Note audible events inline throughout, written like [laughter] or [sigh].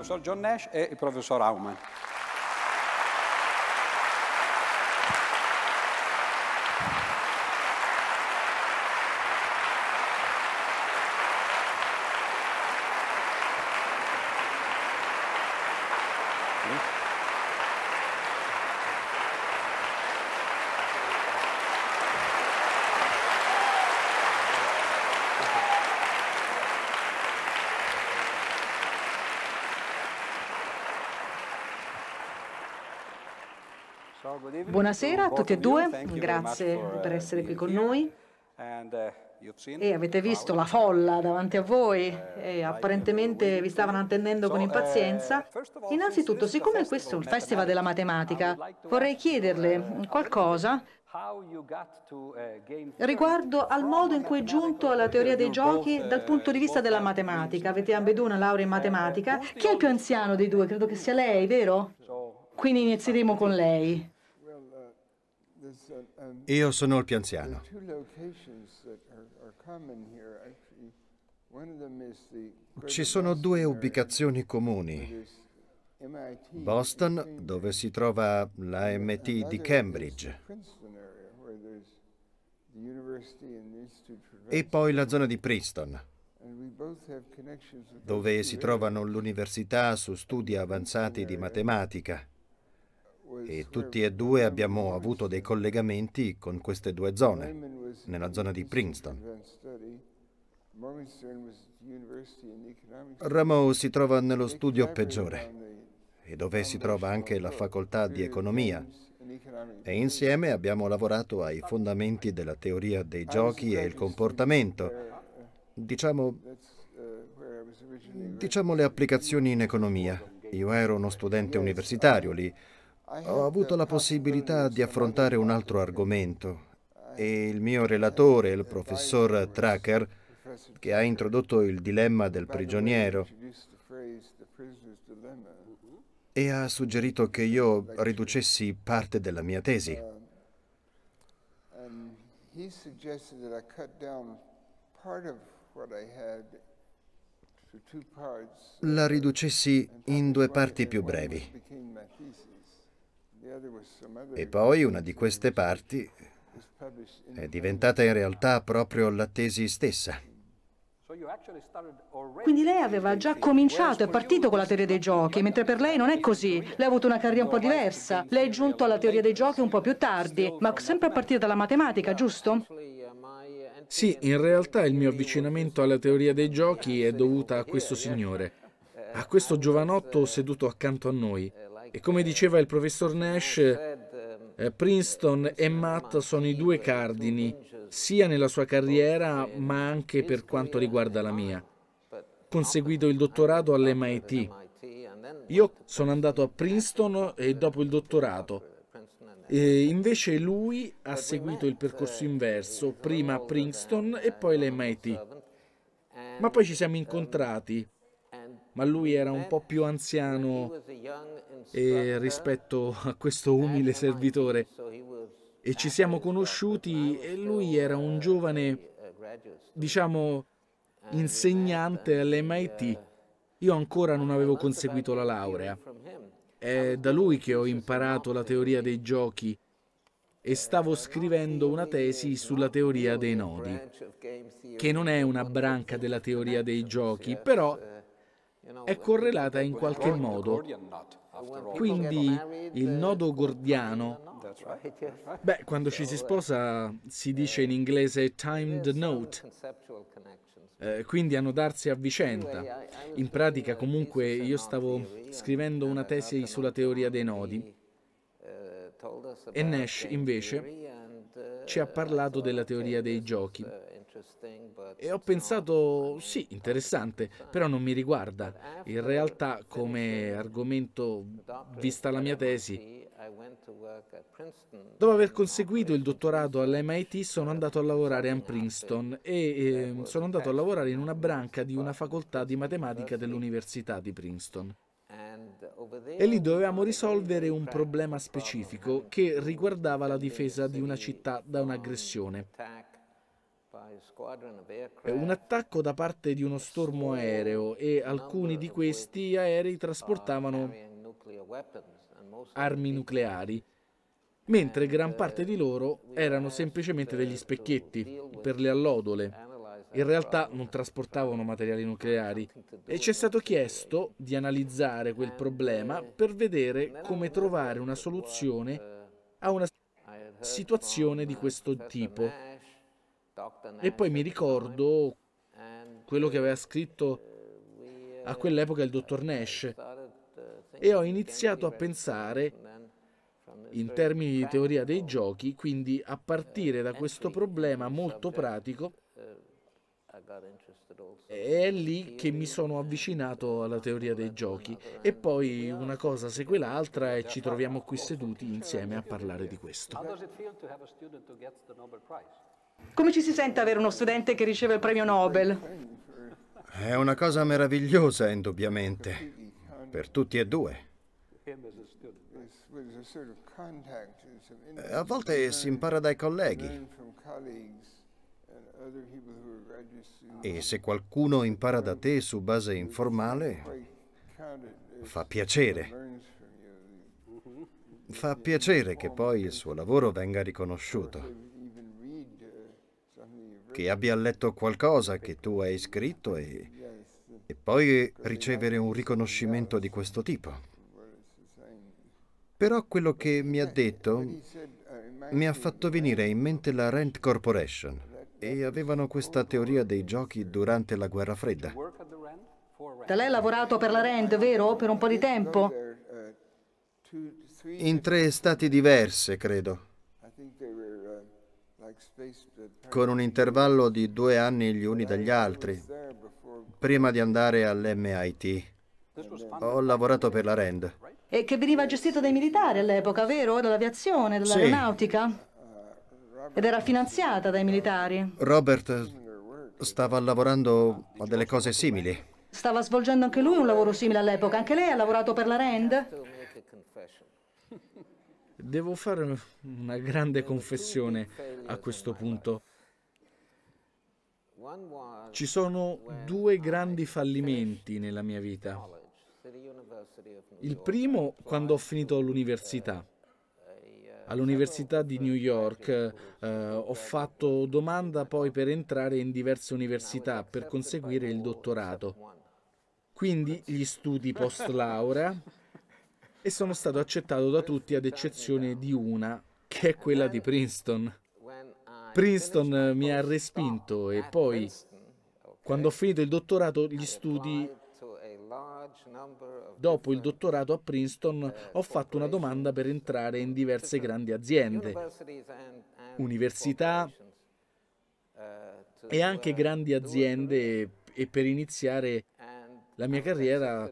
professor John Nash e il professor Aumann. Buonasera a tutti e due, grazie per uh, essere qui con noi. Uh, e avete visto la folla davanti a voi uh, e apparentemente vi stavano attendendo con impazienza. Innanzitutto, siccome questo è un festival della matematica, vorrei chiederle qualcosa Riguardo al modo in cui è giunto alla teoria dei giochi dal punto di vista della matematica, avete ambedue una laurea in matematica. Chi è il più anziano dei due? Credo che sia lei, vero? Quindi inizieremo con lei. Io sono il più anziano. Ci sono due ubicazioni comuni. Boston, dove si trova l'AMT di Cambridge, e poi la zona di Princeton, dove si trovano l'università su studi avanzati di matematica e tutti e due abbiamo avuto dei collegamenti con queste due zone, nella zona di Princeton. Rameau si trova nello studio peggiore e dove si trova anche la facoltà di economia e insieme abbiamo lavorato ai fondamenti della teoria dei giochi e il comportamento, diciamo, diciamo le applicazioni in economia. Io ero uno studente universitario lì ho avuto la possibilità di affrontare un altro argomento e il mio relatore, il professor Tracker, che ha introdotto il dilemma del prigioniero e ha suggerito che io riducessi parte della mia tesi. La riducessi in due parti più brevi. E poi una di queste parti è diventata in realtà proprio la tesi stessa. Quindi lei aveva già cominciato, è partito con la teoria dei giochi, mentre per lei non è così. Lei ha avuto una carriera un po' diversa. Lei è giunto alla teoria dei giochi un po' più tardi, ma sempre a partire dalla matematica, giusto? Sì, in realtà il mio avvicinamento alla teoria dei giochi è dovuta a questo signore, a questo giovanotto seduto accanto a noi. E come diceva il professor Nash, eh, Princeton e Matt sono i due cardini, sia nella sua carriera ma anche per quanto riguarda la mia. Conseguito il dottorato all'MIT. Io sono andato a Princeton e dopo il dottorato. E invece lui ha seguito il percorso inverso, prima a Princeton e poi l'MIT. Ma poi ci siamo incontrati ma lui era un po' più anziano rispetto a questo umile servitore e ci siamo conosciuti e lui era un giovane, uh, diciamo, insegnante uh, all'MIT. Uh, Io ancora non avevo conseguito la laurea. È da lui che ho imparato la teoria dei giochi e stavo scrivendo una tesi sulla teoria dei nodi, che non è una branca della teoria dei giochi, però è correlata in qualche modo. Quindi il nodo gordiano. Beh, quando ci si sposa si dice in inglese timed note, eh, quindi annodarsi a vicenda. In pratica comunque io stavo scrivendo una tesi sulla teoria dei nodi e Nash invece ci ha parlato della teoria dei giochi. E ho pensato, sì, interessante, però non mi riguarda. In realtà, come argomento, vista la mia tesi, dopo aver conseguito il dottorato all'MIT sono andato a lavorare a Princeton e eh, sono andato a lavorare in una branca di una facoltà di matematica dell'Università di Princeton. E lì dovevamo risolvere un problema specifico che riguardava la difesa di una città da un'aggressione un attacco da parte di uno stormo aereo e alcuni di questi aerei trasportavano armi nucleari, mentre gran parte di loro erano semplicemente degli specchietti per le allodole. In realtà non trasportavano materiali nucleari e ci è stato chiesto di analizzare quel problema per vedere come trovare una soluzione a una situazione di questo tipo. E poi mi ricordo quello che aveva scritto eh, uh, a quell'epoca il dottor Nash uh, e ho iniziato a pensare in termini di teoria dei giochi, quindi a uh, partire da questo problema molto pratico è lì che mi sono avvicinato alla teoria dei giochi e poi una cosa segue l'altra e ci troviamo qui seduti insieme a parlare di questo. a Nobel come ci si sente avere uno studente che riceve il premio Nobel? È una cosa meravigliosa, indubbiamente, per tutti e due. A volte si impara dai colleghi. E se qualcuno impara da te su base informale, fa piacere. Fa piacere che poi il suo lavoro venga riconosciuto che abbia letto qualcosa che tu hai scritto e, e poi ricevere un riconoscimento di questo tipo. Però quello che mi ha detto mi ha fatto venire in mente la Rent Corporation e avevano questa teoria dei giochi durante la guerra fredda. lei ha lavorato per la Rent, vero? Per un po' di tempo? In tre stati diverse, credo con un intervallo di due anni gli uni dagli altri, prima di andare all'MIT. Ho lavorato per la RAND. E che veniva gestito dai militari all'epoca, vero? Dall'aviazione, dall'aeronautica? Sì. Ed era finanziata dai militari. Robert stava lavorando a delle cose simili. Stava svolgendo anche lui un lavoro simile all'epoca. Anche lei ha lavorato per la RAND? Devo fare una grande confessione a questo punto. Ci sono due grandi fallimenti nella mia vita. Il primo quando ho finito l'università. All'Università uh, di New York eh, ho fatto domanda poi per entrare in diverse università per conseguire il dottorato. Quindi gli studi post laurea [laughs] e sono stato accettato da tutti ad eccezione di una, che è quella di Princeton. Princeton mi ha respinto e poi, quando ho finito il dottorato, gli studi Dopo il dottorato a Princeton ho fatto una domanda per entrare in diverse grandi aziende, università e anche grandi aziende e per iniziare la mia carriera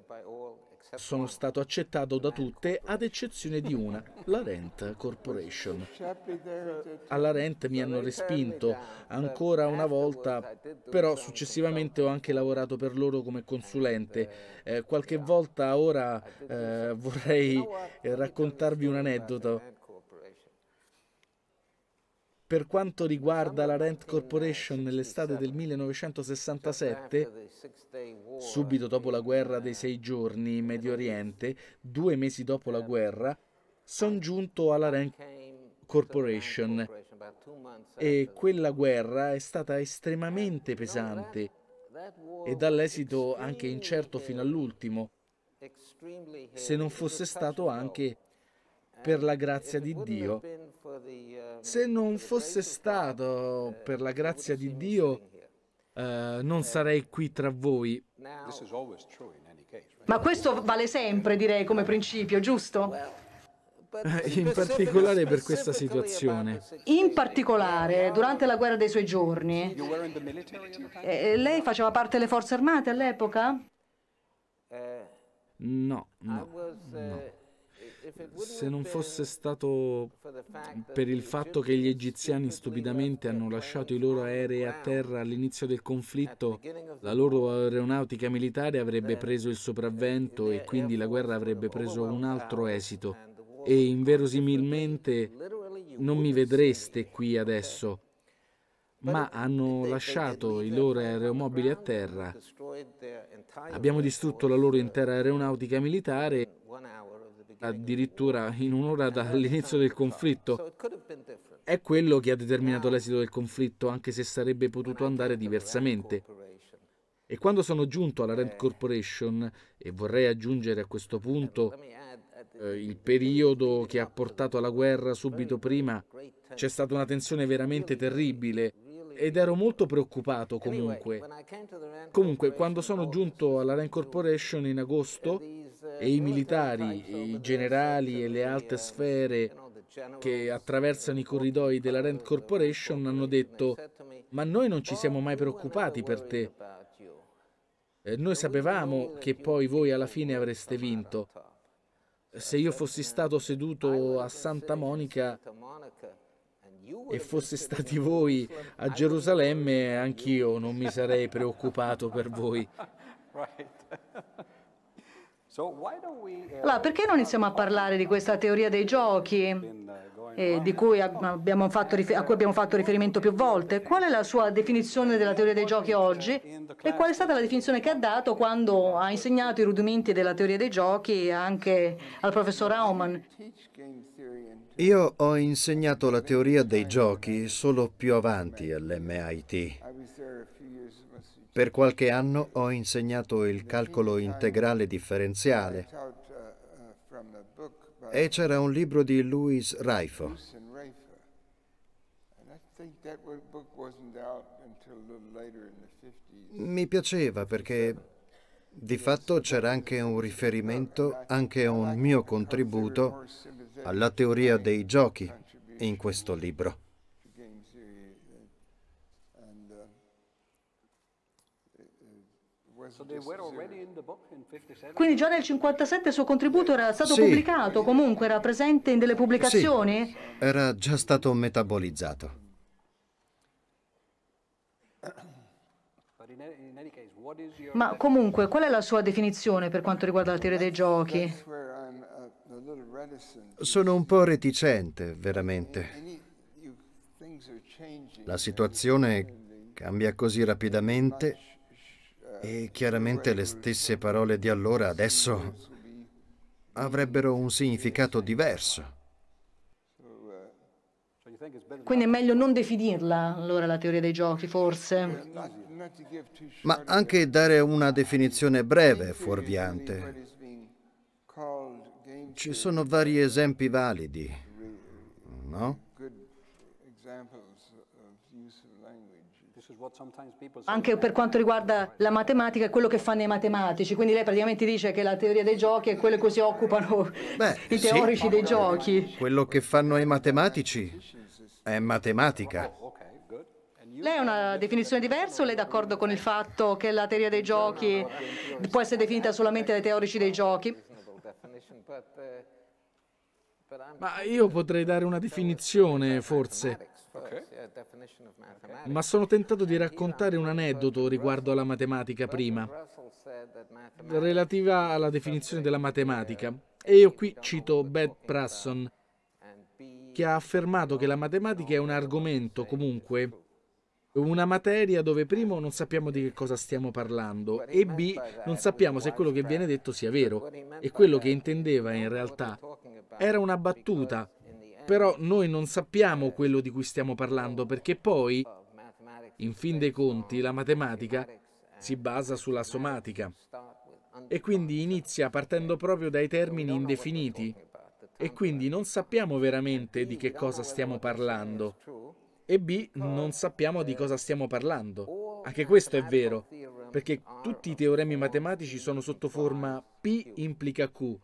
sono stato accettato da tutte, ad eccezione di una, la Rent Corporation. Alla Rent mi hanno respinto ancora una volta, però successivamente ho anche lavorato per loro come consulente. Eh, qualche volta ora eh, vorrei eh, raccontarvi un aneddoto. Per quanto riguarda la Rent Corporation nell'estate del 1967, subito dopo la guerra dei sei giorni in Medio Oriente, due mesi dopo la guerra, sono giunto alla Rent Corporation e quella guerra è stata estremamente pesante e dall'esito anche incerto fino all'ultimo, se non fosse stato anche per la grazia di Dio se non fosse stato per la grazia di Dio, eh, non sarei qui tra voi. Ma questo vale sempre, direi, come principio, giusto? Eh, in particolare per questa situazione. In particolare, durante la guerra dei suoi giorni, eh, eh, lei faceva parte delle forze armate all'epoca? No, no, no se non fosse stato per il fatto che gli egiziani stupidamente hanno lasciato i loro aerei a terra all'inizio del conflitto, la loro aeronautica militare avrebbe preso il sopravvento e quindi la guerra avrebbe preso un altro esito. E inverosimilmente non mi vedreste qui adesso. Ma hanno lasciato i loro aeromobili a terra. Abbiamo distrutto la loro intera aeronautica militare addirittura in un'ora dall'inizio del conflitto. È quello che ha determinato l'esito del conflitto, anche se sarebbe potuto andare diversamente. E quando sono giunto alla Rand eh. Corporation, e vorrei aggiungere a questo punto eh, il periodo che ha portato alla guerra subito prima, c'è stata una tensione veramente terribile ed ero molto preoccupato comunque. Comunque, quando sono giunto alla Rand Corporation in agosto, e i militari, i generali e le alte sfere che attraversano i corridoi della Rand Corporation hanno detto ma noi non ci siamo mai preoccupati per te. noi sapevamo che poi voi alla fine avreste vinto. Se io fossi stato seduto a Santa Monica e fosse stati voi a Gerusalemme, anch'io non mi sarei preoccupato per voi. [laughs] Uh, allora, perché non iniziamo a parlare di questa teoria dei giochi uh, eh, cui rifer- a cui abbiamo fatto riferimento più volte? Qual è la sua definizione della teoria dei giochi oggi e qual è stata la definizione che ha dato quando ha insegnato i rudimenti della teoria dei giochi anche al professor Aumann? Io ho insegnato la teoria dei giochi solo più avanti all'MIT. Per qualche anno ho insegnato il calcolo integrale differenziale e c'era un libro di Louis Raifo. Mi piaceva perché di fatto c'era anche un riferimento, anche un mio contributo alla teoria dei giochi in questo libro. Quindi già nel 57 il suo contributo era stato sì. pubblicato, comunque era presente in delle pubblicazioni? Sì. Era già stato metabolizzato. Ma comunque, qual è la sua definizione per quanto riguarda la teoria dei giochi? Sono un po' reticente, veramente. La situazione cambia così rapidamente e chiaramente le stesse parole di allora adesso avrebbero un significato diverso. Quindi è meglio non definirla allora la teoria dei giochi, forse. Ma anche dare una definizione breve, è fuorviante. Ci sono vari esempi validi, no? Anche per quanto riguarda la matematica è quello che fanno i matematici, quindi lei praticamente dice che la teoria dei giochi è quello che si occupano Beh, i teorici sì. dei giochi. Quello che fanno i matematici è matematica. Oh, lei ha una definizione diversa o lei è d'accordo con il fatto che la teoria dei giochi può essere definita solamente dai teorici dei giochi? Uh, Ma io potrei dare una definizione, forse. Ma sono tentato di raccontare un aneddoto riguardo alla matematica prima, relativa alla definizione della matematica. E io qui cito Beth Prasson, che ha affermato che la matematica è un argomento comunque una materia dove primo non sappiamo di che cosa stiamo parlando e b non sappiamo se quello che viene detto sia vero e quello che intendeva in realtà era una battuta però noi non sappiamo eh, quello di cui stiamo parlando oh, perché poi, oh, in fin dei conti, la matematica si basa sulla somatica e quindi inizia partendo proprio dai termini indefiniti e quindi non sappiamo veramente di che cosa stiamo parlando e B non sappiamo di cosa stiamo parlando. Anche questo è vero, perché tutti i teoremi matematici sono sotto forma P implica Q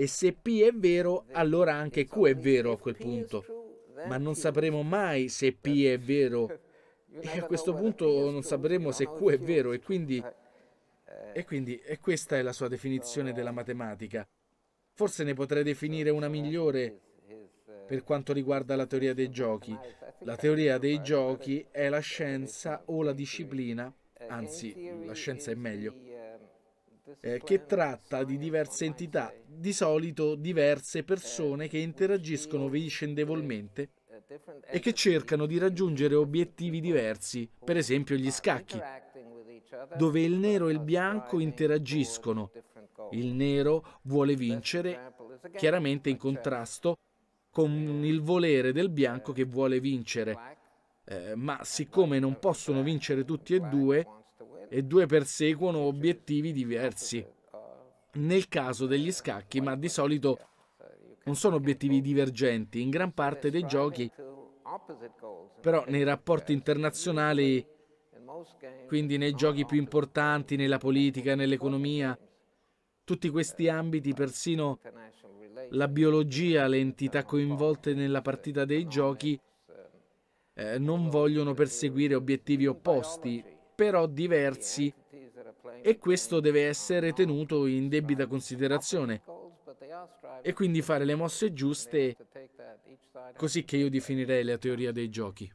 e se P è vero, allora anche Q è vero a quel punto. Ma non sapremo mai se P è vero. [laughs] E eh, a questo punto non sapremo se Q è vero. E quindi, eh, eh. e quindi e questa è la sua definizione della matematica. Forse ne potrei definire una migliore per quanto riguarda la teoria dei giochi. La teoria dei giochi è la scienza o la disciplina, anzi la scienza è meglio, eh, che tratta di diverse entità, di solito diverse eh, persone che interagiscono vicendevolmente eh, e che cercano di raggiungere obiettivi diversi, per esempio gli scacchi, dove il nero e il bianco interagiscono. Il nero vuole vincere, chiaramente in contrasto con il volere del bianco eh, che vuole vincere. Eh, ma siccome non possono vincere tutti e due, e due perseguono obiettivi diversi. Ah, Nel caso degli scacchi, ma di solito non sono obiettivi divergenti, in gran parte dei giochi, però nei rapporti internazionali, quindi nei giochi più importanti, nella politica, nell'economia, tutti questi ambiti, persino la biologia, le entità coinvolte nella partita dei giochi, eh, non vogliono perseguire obiettivi opposti, però diversi e questo deve essere tenuto in debita considerazione e quindi fare le mosse giuste, così che io definirei la teoria dei giochi.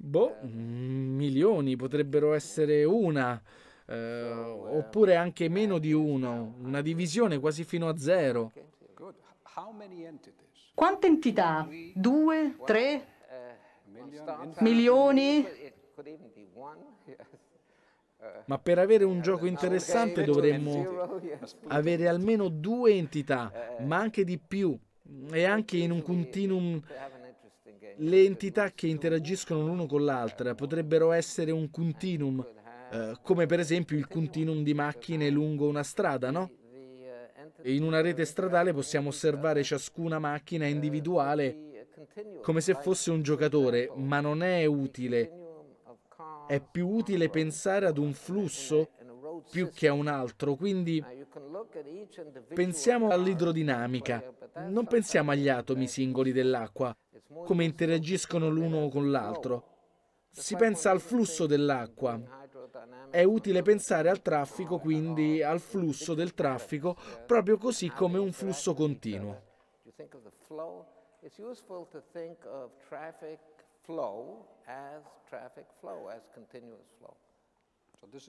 Boh, mm, milioni potrebbero essere una, eh, oppure anche meno di uno, una divisione quasi fino a zero. Quante entità? Due? Tre? Milioni? [laughs] Ma per avere un gioco interessante dovremmo [laughs] avere almeno due entità, eh, eh. ma anche di più, e anche in un continuum le entità che interagiscono l'uno con l'altra potrebbero essere un continuum, eh, come per esempio il continuum di macchine lungo una strada, no? Uh, e in una rete stradale possiamo uh, osservare ciascuna macchina uh, individuale come se fosse un giocatore, ma non è utile è più utile pensare ad un flusso più che a un altro, quindi pensiamo all'idrodinamica, non pensiamo agli atomi singoli dell'acqua, come interagiscono l'uno con l'altro. Si pensa al flusso dell'acqua. È utile pensare al traffico, quindi al flusso del traffico, proprio così come un flusso continuo flow as traffic flow, as continuous flow.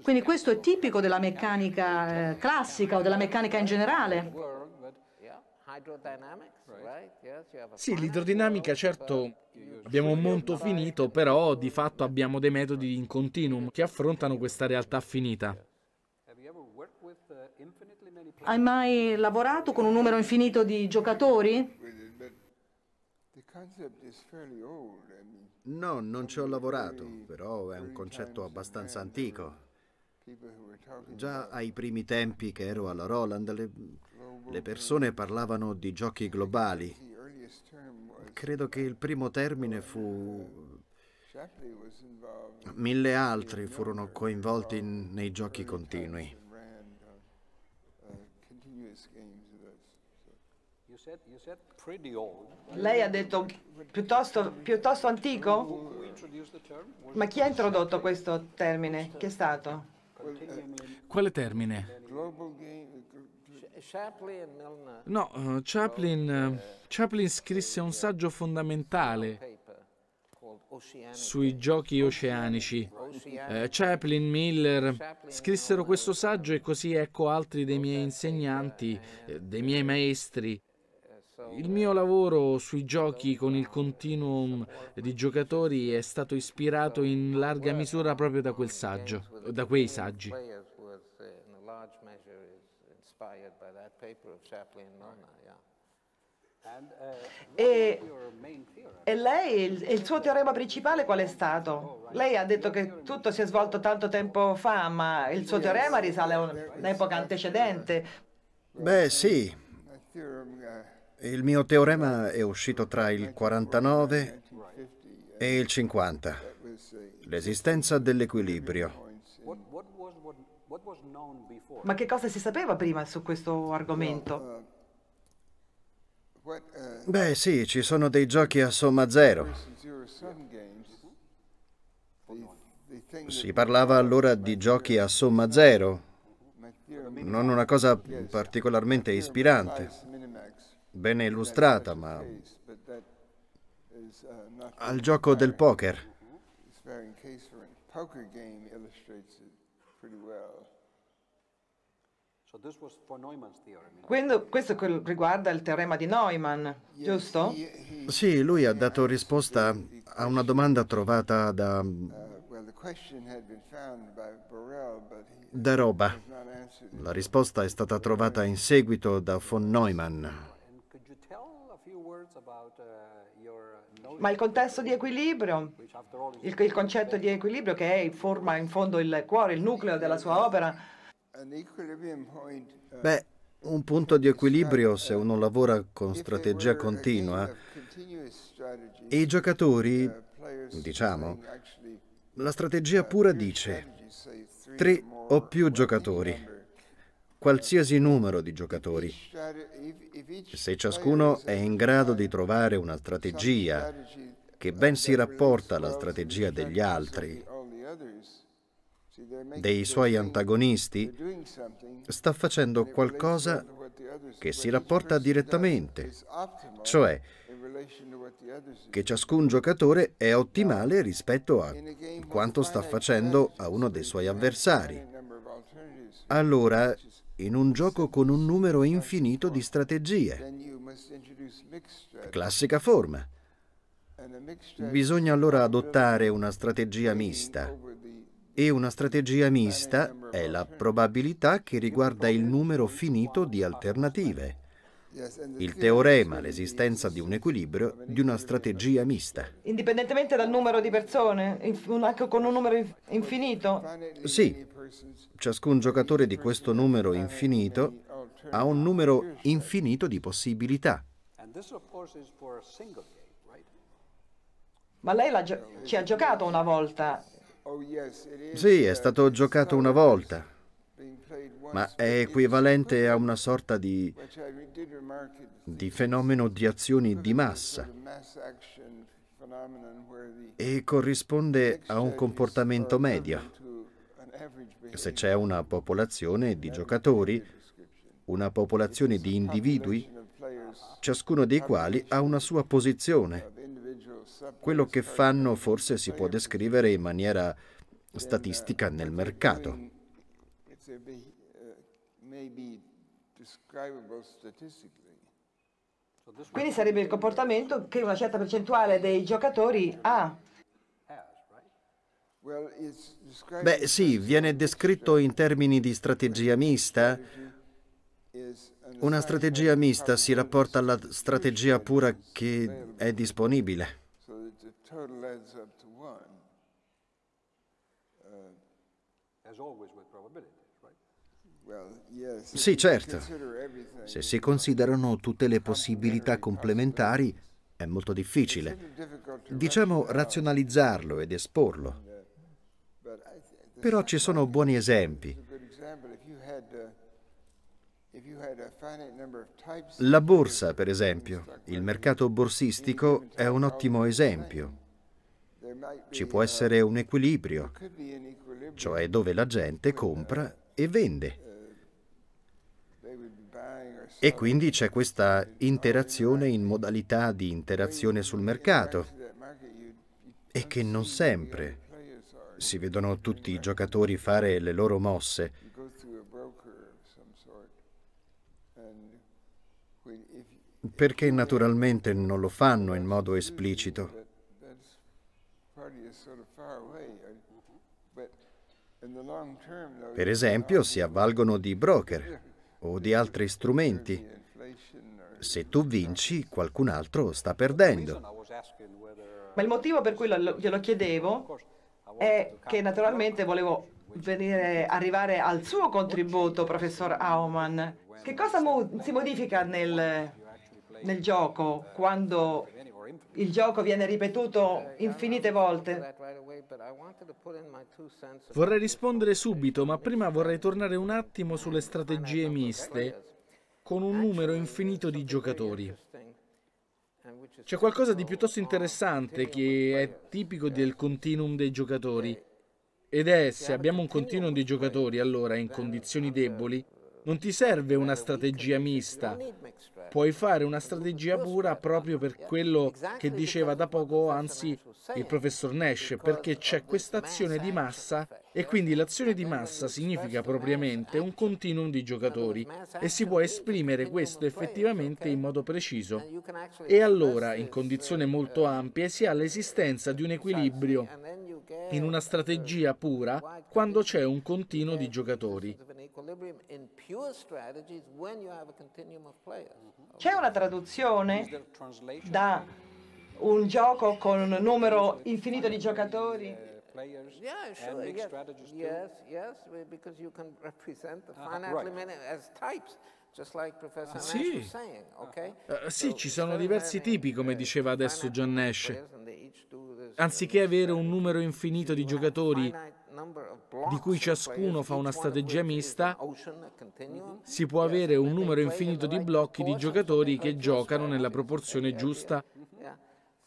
Quindi questo è tipico della meccanica eh, classica o della meccanica in generale. Sì, l'idrodinamica certo abbiamo un mondo finito, però di fatto abbiamo dei metodi in continuum che affrontano questa realtà finita. Uh, Hai mai lavorato con un numero infinito di giocatori? Il è No, non ci ho lavorato, però è un concetto abbastanza antico. Già ai primi tempi che ero alla Roland le, le persone parlavano di giochi globali. Credo che il primo termine fu... Mille altri furono coinvolti nei giochi continui. Lei ha detto piuttosto, piuttosto antico? Ma chi ha introdotto questo termine? Chi è stato? Quale termine? No, eh, Chaplin, eh, Chaplin scrisse un saggio fondamentale sui giochi oceanici. Eh, Chaplin, Miller scrissero questo saggio e così ecco altri dei miei insegnanti, eh, dei miei maestri, il mio lavoro sui giochi con il continuum di giocatori è stato ispirato in larga misura proprio da quel saggio, da quei saggi. E, e, lei, il, il, suo teorema principale qual è stato? Lei ha detto che tutto si è svolto tanto tempo fa, ma il suo teorema risale a un'epoca antecedente. Beh, sì. Il mio teorema è uscito tra il 49 e il 50, l'esistenza dell'equilibrio. Ma che cosa si sapeva prima su questo argomento? Beh sì, ci sono dei giochi a somma zero. Si parlava allora di giochi a somma zero, non una cosa particolarmente ispirante bene illustrata, ma al gioco del poker. Quindi, questo riguarda il teorema di Neumann, giusto? Sì, lui ha dato risposta a una domanda trovata da, da Roba. La risposta è stata trovata in seguito da von Neumann. Uh, uh, Ma il contesto di equilibrio, il, il concetto di equilibrio che è, forma in fondo il cuore, il nucleo della sua opera. Uh, Beh, un punto di equilibrio se uno lavora con strategia continua. I giocatori, diciamo, la strategia pura dice tre o più giocatori qualsiasi numero di giocatori. Se ciascuno è in grado di trovare una strategia che ben si rapporta alla strategia degli altri, dei suoi antagonisti, sta facendo qualcosa che si rapporta direttamente, cioè che ciascun giocatore è ottimale rispetto a quanto sta facendo a uno dei suoi avversari. Allora in un gioco con un numero infinito di strategie. Classica forma. Bisogna allora adottare una strategia mista e una strategia mista è la probabilità che riguarda il numero finito di alternative. Il teorema, l'esistenza di un equilibrio, di una strategia mista. Indipendentemente dal numero di persone, anche con un numero infinito? Sì, ciascun giocatore di questo numero infinito ha un numero infinito di possibilità. Ma lei ci ha giocato una volta. Sì, è stato giocato una volta ma è equivalente a una sorta di, di fenomeno di azioni di massa e corrisponde a un comportamento medio. Se c'è una popolazione di giocatori, una popolazione di individui, ciascuno dei quali ha una sua posizione. Quello che fanno forse si può descrivere in maniera statistica nel mercato may be describable statistically. Quindi sarebbe il comportamento che una certa percentuale dei giocatori ha. Beh sì, viene descritto in termini di strategia mista. Una strategia mista si rapporta alla strategia pura che è disponibile. Uh, as always with probability. Sì, certo. Se si considerano tutte le possibilità complementari, è molto difficile. Diciamo razionalizzarlo ed esporlo. Però ci sono buoni esempi. Uh, la borsa, per esempio, il mercato borsistico è un ottimo esempio. Ci può uh, essere un equilibrio, cioè dove la gente uh, compra e vende. E quindi c'è questa interazione in modalità di interazione sul mercato e che non sempre si vedono tutti i giocatori fare le loro mosse. Perché naturalmente non lo fanno in modo esplicito. Per esempio si avvalgono di broker o di altri strumenti. Se tu vinci, qualcun altro sta perdendo. Ma il motivo per cui lo, glielo chiedevo è che naturalmente volevo venire, arrivare al suo contributo, professor Auman. Che cosa mo- si modifica nel, nel gioco quando il gioco viene ripetuto infinite volte? Vorrei rispondere subito, ma prima vorrei tornare un attimo sulle strategie miste con un numero infinito di giocatori. C'è qualcosa di piuttosto interessante che è tipico del continuum dei giocatori. Ed è se abbiamo un continuum di giocatori allora in condizioni deboli, non ti serve una strategia mista, puoi fare una strategia pura proprio per quello che diceva da poco, anzi il professor Nash, perché c'è quest'azione di massa e quindi l'azione di massa significa propriamente un continuum di giocatori e si può esprimere questo effettivamente in modo preciso. E allora, in condizioni molto ampie, si ha l'esistenza di un equilibrio in una strategia pura quando c'è un continuo di giocatori. Mm-hmm. C'è una traduzione da un gioco con un numero infinito di giocatori? Uh, yeah, sure, yes, yes, Yes, because you can represent the finite ah, as types. Just like Professor ah, sì. Saying, uh-huh. okay? Uh, uh, sì, ci sono diversi tipi, come diceva adesso John Nash. Anziché avere un numero infinito di giocatori di cui ciascuno fa una strategia mista, si può avere un numero infinito di blocchi di giocatori che giocano nella proporzione giusta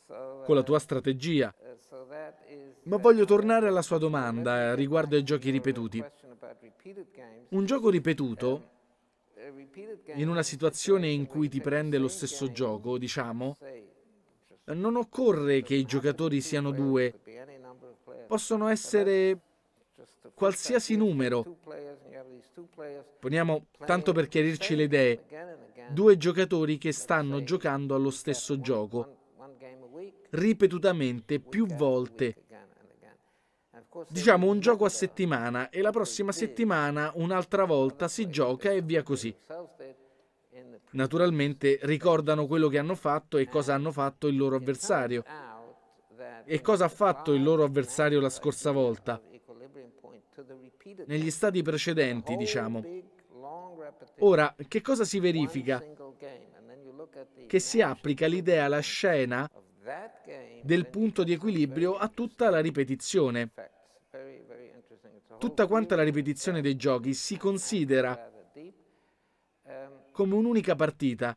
uh, con la tua strategia. Uh, Ma voglio tornare alla sua domanda eh, riguardo ai giochi ripetuti. Um, un gioco ripetuto, uh, in una situazione in cui ti prende lo stesso gioco, diciamo, non occorre che i giocatori siano due, possono essere qualsiasi numero. Poniamo, tanto per chiarirci le idee, due giocatori che stanno giocando allo stesso gioco, ripetutamente, più volte. Diciamo un gioco a settimana e la prossima settimana un'altra volta si gioca e via così. Naturalmente ricordano quello che hanno fatto e cosa hanno fatto il loro avversario e cosa ha fatto il loro avversario la scorsa volta negli stadi precedenti, diciamo. Ora, che cosa si verifica? Che si applica l'idea, la scena del punto di equilibrio a tutta la ripetizione. Tutta quanta la ripetizione dei giochi si considera um, come un'unica partita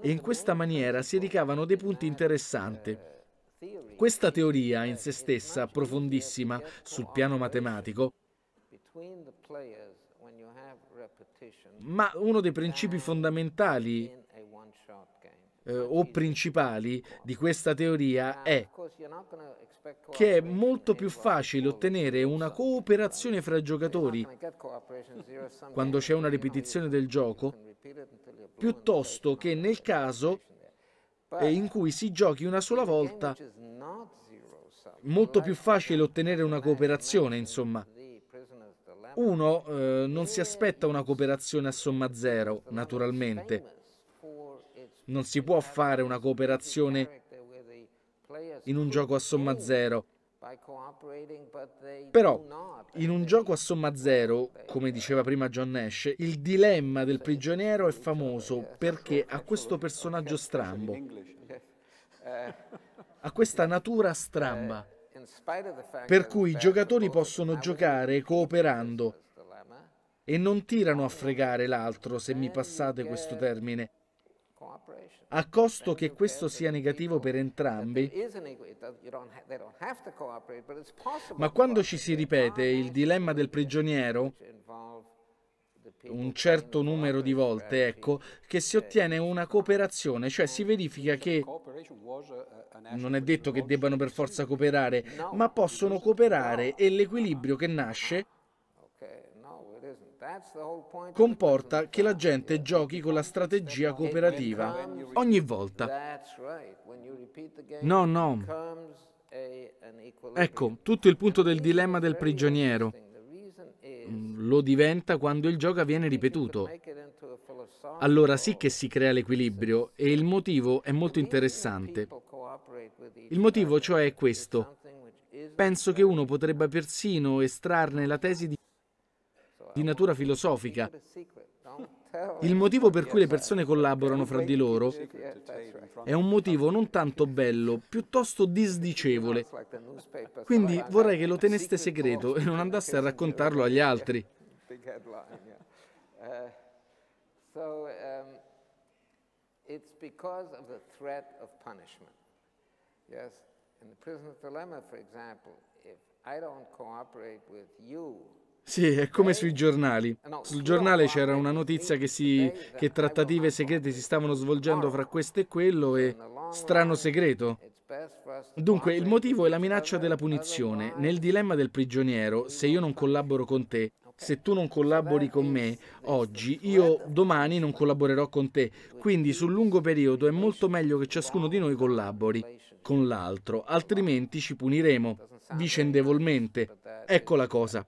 e in questa maniera si ricavano dei punti interessanti. Uh, questa teoria in sé stessa, profondissima sul piano matematico, ma uno dei principi fondamentali eh, o principali di questa teoria è che è molto più facile ottenere una cooperazione fra giocatori quando c'è una ripetizione del gioco piuttosto che nel caso e in cui si giochi una sola volta, molto più facile ottenere una cooperazione, insomma. Uno eh, non si aspetta una cooperazione a somma zero, naturalmente. Non si può fare una cooperazione in un gioco a somma zero. Però, in un gioco a somma zero, come diceva prima John Nash, il dilemma del prigioniero è famoso perché ha questo personaggio strambo, [laughs] eh. ha questa natura stramba, eh, per cui i giocatori possono giocare cooperando e non tirano a fregare l'altro, se mi passate questo eh, termine a costo che questo sia negativo per entrambi. Ma quando ci si ripete il dilemma del prigioniero, un certo numero di volte, ecco, che si ottiene una cooperazione, cioè si verifica che non è detto che debbano per forza cooperare, ma possono cooperare e l'equilibrio che nasce comporta che la gente giochi con la strategia cooperativa ogni volta. No, no. Ecco, tutto il punto del dilemma del prigioniero. Mm, lo diventa quando il gioco viene ripetuto. Allora sì che si crea l'equilibrio e il motivo è molto interessante. Il motivo cioè è questo. Penso che uno potrebbe persino estrarne la tesi di di natura filosofica. Il motivo per cui le persone collaborano fra di loro è un motivo non tanto bello, piuttosto disdicevole. Quindi vorrei che lo teneste segreto e non andaste a raccontarlo agli altri. It's because of the threat of punishment. Yes, in the prisoner's dilemma, for example, if I don't cooperate with you sì, è come sui eh, giornali. Eh, sul giornale c'era una notizia che, si, che trattative segrete si stavano svolgendo fra questo e quello e strano segreto. Dunque, il motivo è la minaccia della punizione. Nel dilemma del prigioniero, se io non collaboro con te, se tu non collabori con me oggi, io domani non collaborerò con te. Quindi sul lungo periodo è molto meglio che ciascuno di noi collabori con l'altro, altrimenti ci puniremo vicendevolmente. Ecco la cosa.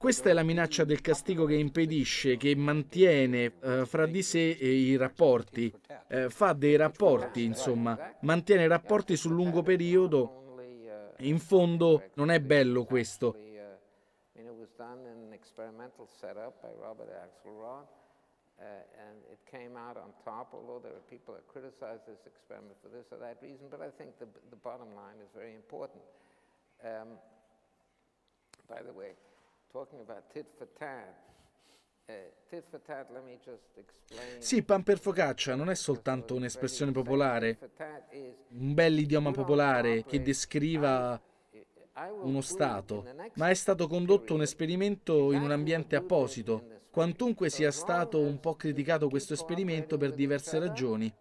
Questa è la minaccia del castigo che impedisce, che mantiene eh, fra di sé eh, i rapporti, eh, fa dei rapporti, insomma, mantiene rapporti sul lungo periodo. In fondo non è bello questo. Uh, and it came out on top, although there are people that criticize this experiment for this or that reason, but I think the, the bottom line is very important. Um, by the way, eh, sì, pan per focaccia non è soltanto un'espressione popolare, un bell'idioma popolare che descriva uno Stato, ma è stato condotto un esperimento in un ambiente apposito, quantunque sia stato un po' criticato questo esperimento per diverse ragioni.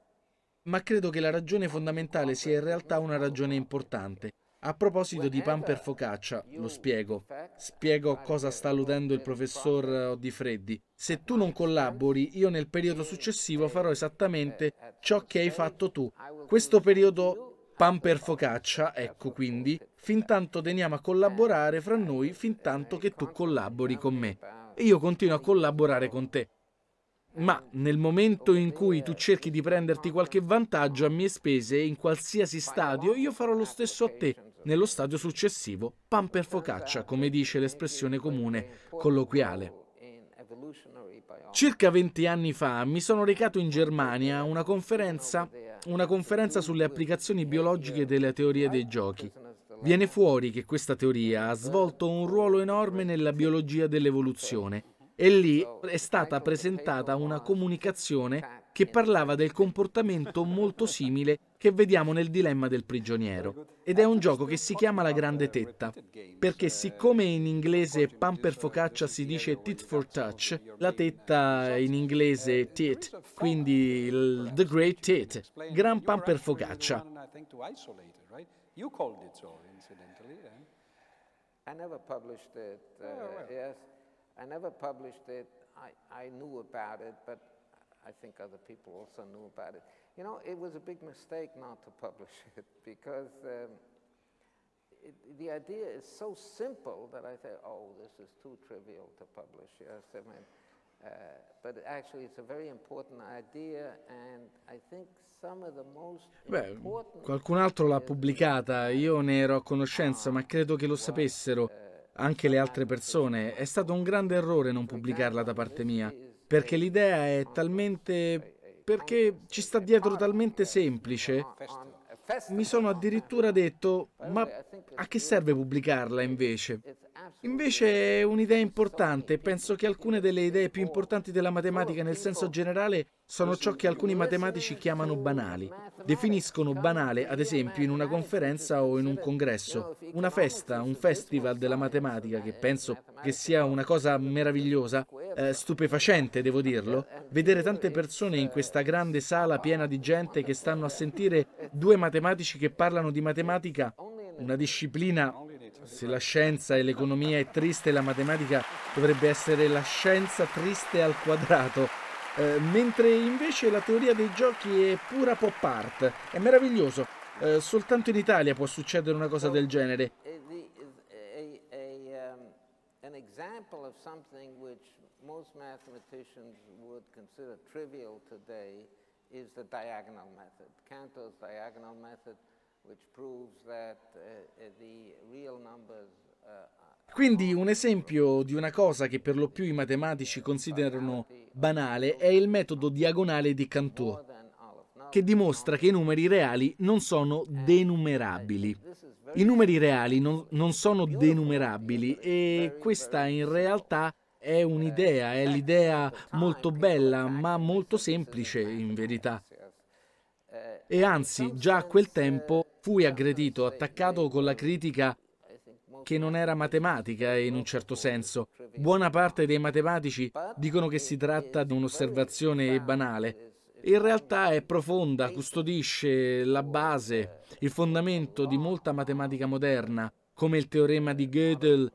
Ma credo che la ragione fondamentale sia in realtà una ragione importante, a proposito di pan per focaccia, lo spiego. Spiego cosa sta alludendo il professor Odifreddi. Eh, Se tu non collabori, io nel periodo successivo farò esattamente ciò che hai fatto tu. Questo periodo pan per focaccia, ecco quindi, fin tanto teniamo a collaborare fra noi, fin tanto che tu collabori con me. E io continuo a collaborare con te. Ma nel momento in cui tu cerchi di prenderti qualche vantaggio a mie spese in qualsiasi stadio, io farò lo stesso a te nello stadio successivo pan per focaccia, come dice l'espressione comune colloquiale. Circa 20 anni fa mi sono recato in Germania a una conferenza, una conferenza sulle applicazioni biologiche della teoria dei giochi. Viene fuori che questa teoria ha svolto un ruolo enorme nella biologia dell'evoluzione e lì è stata presentata una comunicazione che parlava del comportamento molto simile che vediamo nel dilemma del prigioniero. Ed è un gioco che si chiama La Grande Tetta, perché siccome in inglese pan per focaccia si dice tit for touch, la tetta in inglese tit, quindi the great tit, gran pan per focaccia. Eh? Uh, oh, I never published it. I, I knew about it, but i think other people also knew about it. You know, it was a big mistake not to publish [laughs] it because um, it, the idea is so simple that I say, oh, this is too trivial to publish. Yes, I mean, uh, but actually it's a very important idea and I think some of the most Beh, qualcun altro l'ha pubblicata, io ne ero a conoscenza, ah, ma credo che lo sapessero uh, anche le altre persone. È stato un grande errore non pubblicarla da parte mia perché l'idea è talmente... perché ci sta dietro talmente semplice. Mi sono addirittura detto, ma a che serve pubblicarla invece? Invece è un'idea importante, penso che alcune delle idee più importanti della matematica nel senso generale sono ciò che alcuni matematici chiamano banali. Definiscono banale, ad esempio, in una conferenza o in un congresso, una festa, un festival della matematica che penso che sia una cosa meravigliosa, eh, stupefacente devo dirlo, vedere tante persone in questa grande sala piena di gente che stanno a sentire due matematici che parlano di matematica, una disciplina se la scienza e l'economia è triste, la matematica dovrebbe essere la scienza triste al quadrato. Eh, mentre invece la teoria dei giochi è pura pop art. È meraviglioso. Eh, soltanto in Italia può succedere una cosa del genere. Is the diagonal method, Cantor's diagonal method, Uh, uh, uh, Quindi un esempio di una cosa che per lo più i matematici considerano banale è il metodo diagonale di Cantù, che dimostra che i numeri reali non sono denumerabili. I numeri reali non, non sono denumerabili e questa in realtà è un'idea, è l'idea molto bella ma molto semplice in verità e anzi, già a quel tempo fui aggredito, attaccato con la critica che non era matematica in un certo senso. Buona parte dei matematici dicono che si tratta di un'osservazione banale. In realtà è profonda, custodisce la base, il fondamento di molta matematica moderna, come il teorema di Gödel,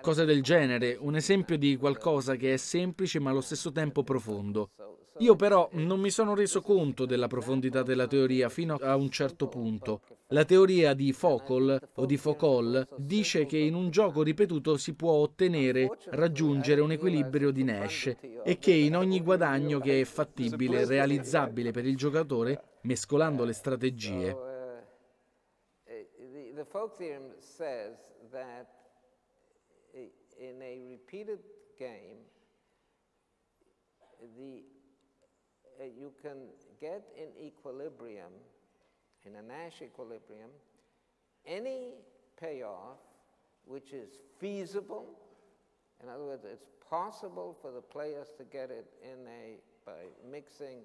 cose del genere, un esempio di qualcosa che è semplice ma allo stesso tempo profondo. Io però non mi sono reso conto della profondità della teoria fino a un certo punto. La teoria di Focol o di Focol dice che in un gioco ripetuto si può ottenere, raggiungere un equilibrio di Nash e che in ogni guadagno che è fattibile, realizzabile per il giocatore, mescolando le strategie. Eh, eh, the folk theorem says that in a repeated game, the uh, you can get in equilibrium, in a Nash equilibrium, any payoff which is feasible. In other words, it's possible for the players to get it in a by mixing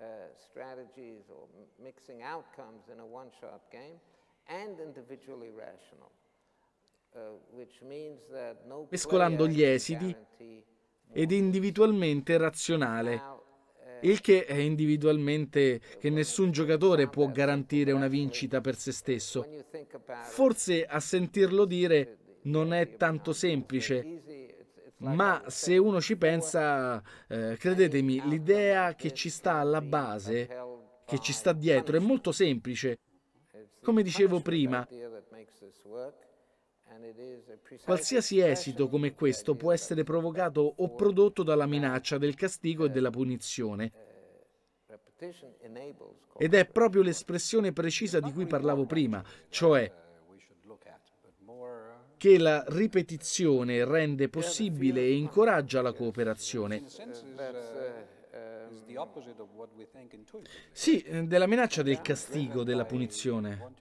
uh, strategies or mixing outcomes in a one-shot game, and individually rational, uh, which means that no mescolando gli esiti ed individualmente razionale, il che è individualmente che nessun giocatore può garantire una vincita per se stesso. Forse a sentirlo dire non è tanto semplice, ma se uno ci pensa, eh, credetemi, l'idea che ci sta alla base, che ci sta dietro, è molto semplice. Come dicevo prima, Qualsiasi esito come questo può essere provocato o prodotto dalla minaccia del castigo e della punizione. Ed è proprio l'espressione precisa di cui parlavo prima, cioè che la ripetizione rende possibile e incoraggia la cooperazione. Sì, della minaccia del castigo, della punizione.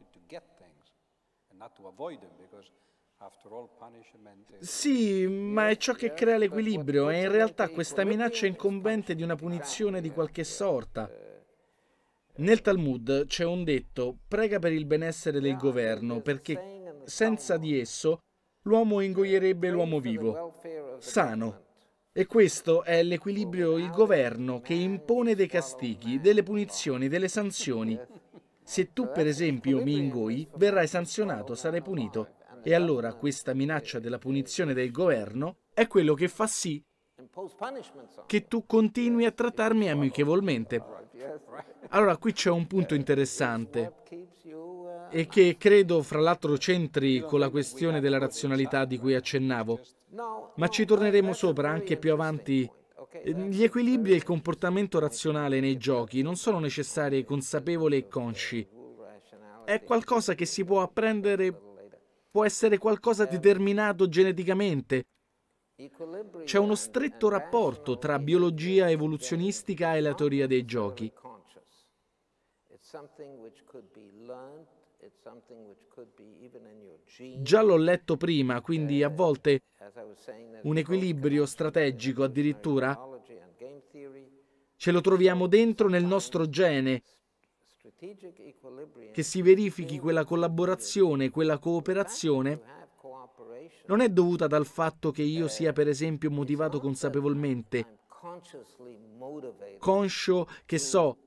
Sì, ma è ciò che crea l'equilibrio, è in realtà questa minaccia incombente di una punizione di qualche sorta. Uh, Nel Talmud c'è un detto, prega per il benessere del governo, perché senza di esso l'uomo uh, ingoierebbe l'uomo vivo, sano. E questo è l'equilibrio, il governo che impone dei castighi, delle punizioni, delle sanzioni. [laughs] Se tu per esempio mi ingoi, verrai sanzionato, sarai punito. E allora questa minaccia della punizione del governo è quello che fa sì che tu continui a trattarmi amichevolmente. Allora qui c'è un punto interessante e che credo fra l'altro centri con la questione della razionalità di cui accennavo, ma ci torneremo sopra anche più avanti. Gli equilibri e il comportamento razionale nei giochi non sono necessari consapevoli e consci, è qualcosa che si può apprendere può essere qualcosa determinato geneticamente. C'è uno stretto rapporto tra biologia evoluzionistica e la teoria dei giochi. Già l'ho letto prima, quindi a volte un equilibrio strategico addirittura ce lo troviamo dentro nel nostro gene che si verifichi quella collaborazione, quella cooperazione, non è dovuta dal fatto che io sia per esempio motivato consapevolmente, conscio che so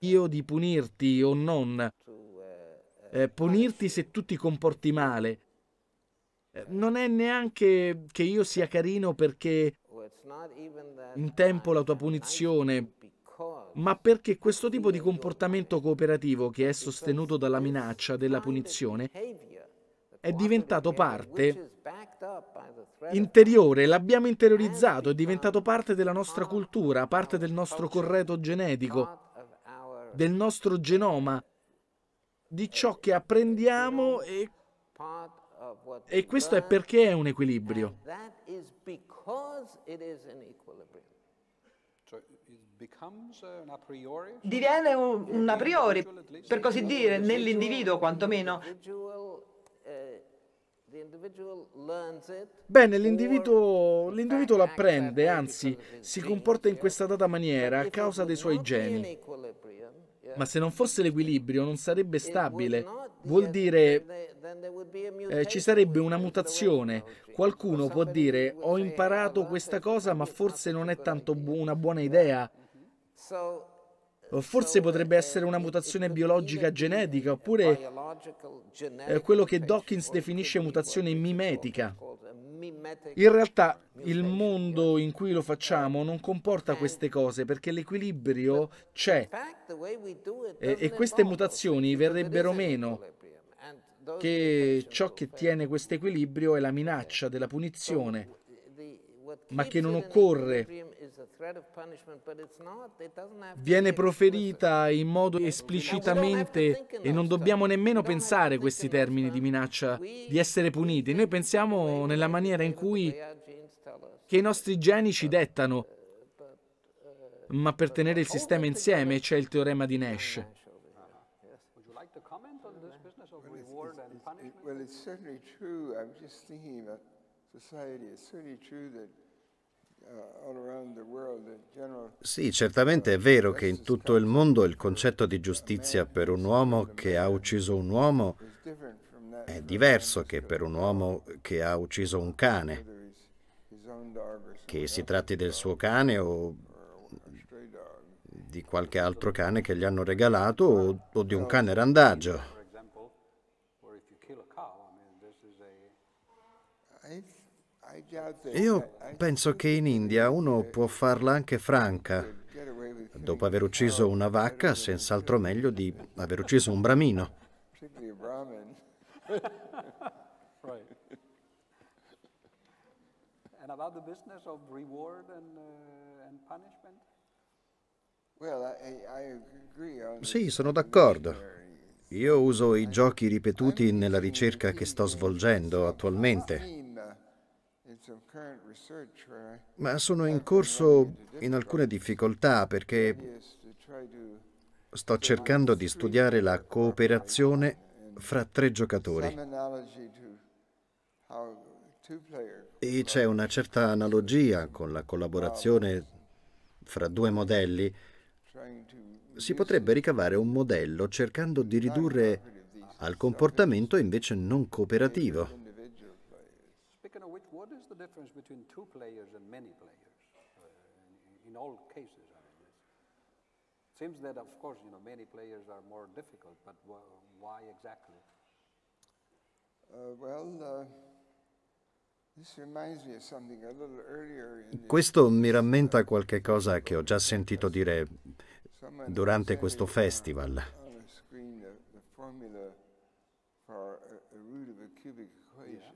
io di punirti o non, uh, eh, punirti se tu ti comporti male. Eh, non è neanche che io sia carino perché in tempo la tua punizione, ma perché questo tipo di comportamento cooperativo che è sostenuto dalla minaccia della punizione è diventato parte interiore, l'abbiamo interiorizzato, è diventato parte della nostra cultura, parte del nostro corredo genetico, del nostro genoma, di ciò che apprendiamo e, e questo è perché è un equilibrio diviene un, a priori, per così dire, nell'individuo quantomeno. Eh, Bene, l'individuo, l'individuo l'apprende, anzi si comporta in questa data maniera a causa dei suoi geni. Ma se non fosse l'equilibrio non sarebbe stabile, vuol dire eh, ci sarebbe una mutazione. Qualcuno può dire ho ah, imparato questa cosa ma forse non è tanto bu- una buona idea forse potrebbe essere una mutazione biologica genetica, oppure eh, quello che Dawkins definisce mutazione mimetica. In realtà il mondo in cui lo facciamo non comporta queste cose perché l'equilibrio c'è e, e queste mutazioni verrebbero meno che ciò che tiene questo equilibrio è la minaccia della punizione ma che non occorre. Viene proferita in modo esplicitamente e non dobbiamo nemmeno pensare questi termini di minaccia, di essere puniti. Noi pensiamo nella maniera in cui che i nostri geni ci dettano, ma per tenere il sistema insieme c'è il teorema di Nash. Well, it's certainly true. I'm just thinking about society. It's certainly true that sì, certamente è vero che in tutto il mondo il concetto di giustizia per un uomo che ha ucciso un uomo è diverso che per un uomo che ha ucciso un cane, che si tratti del suo cane o di qualche altro cane che gli hanno regalato o, o di un cane randagio. Io penso che in India uno può farla anche franca. Dopo aver ucciso una vacca, senz'altro meglio di aver ucciso un bramino. [laughs] Uh, sì, sono d'accordo. Io uso i giochi ripetuti nella ricerca che sto svolgendo attualmente ma sono in corso in alcune difficoltà perché sto cercando di studiare la cooperazione fra tre giocatori. E c'è una certa analogia con la collaborazione fra due modelli. Si potrebbe ricavare un modello cercando di ridurre al comportamento invece non cooperativo the difference between two players and many players uh, in, in, all cases. I mean, it seems that, of course, you know, many players are more difficult, but wh why exactly? Uh, uh, questo mi rammenta qualche cosa che ho già sentito dire durante questo festival. Yeah.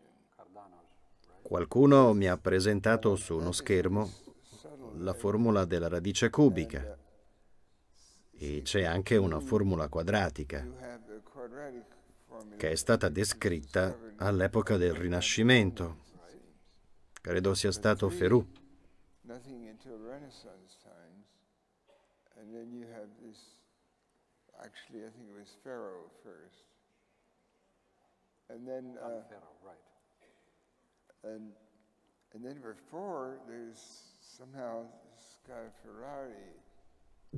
Qualcuno mi ha presentato su uno schermo la formula della radice cubica e c'è anche una formula quadratica che è stata descritta all'epoca del Rinascimento. Credo sia stato Ferù. Actually, I think it was Pharaoh first. And then. Uh, Pharaoh, right. And, and then verse 4, there's somehow this guy Ferrari.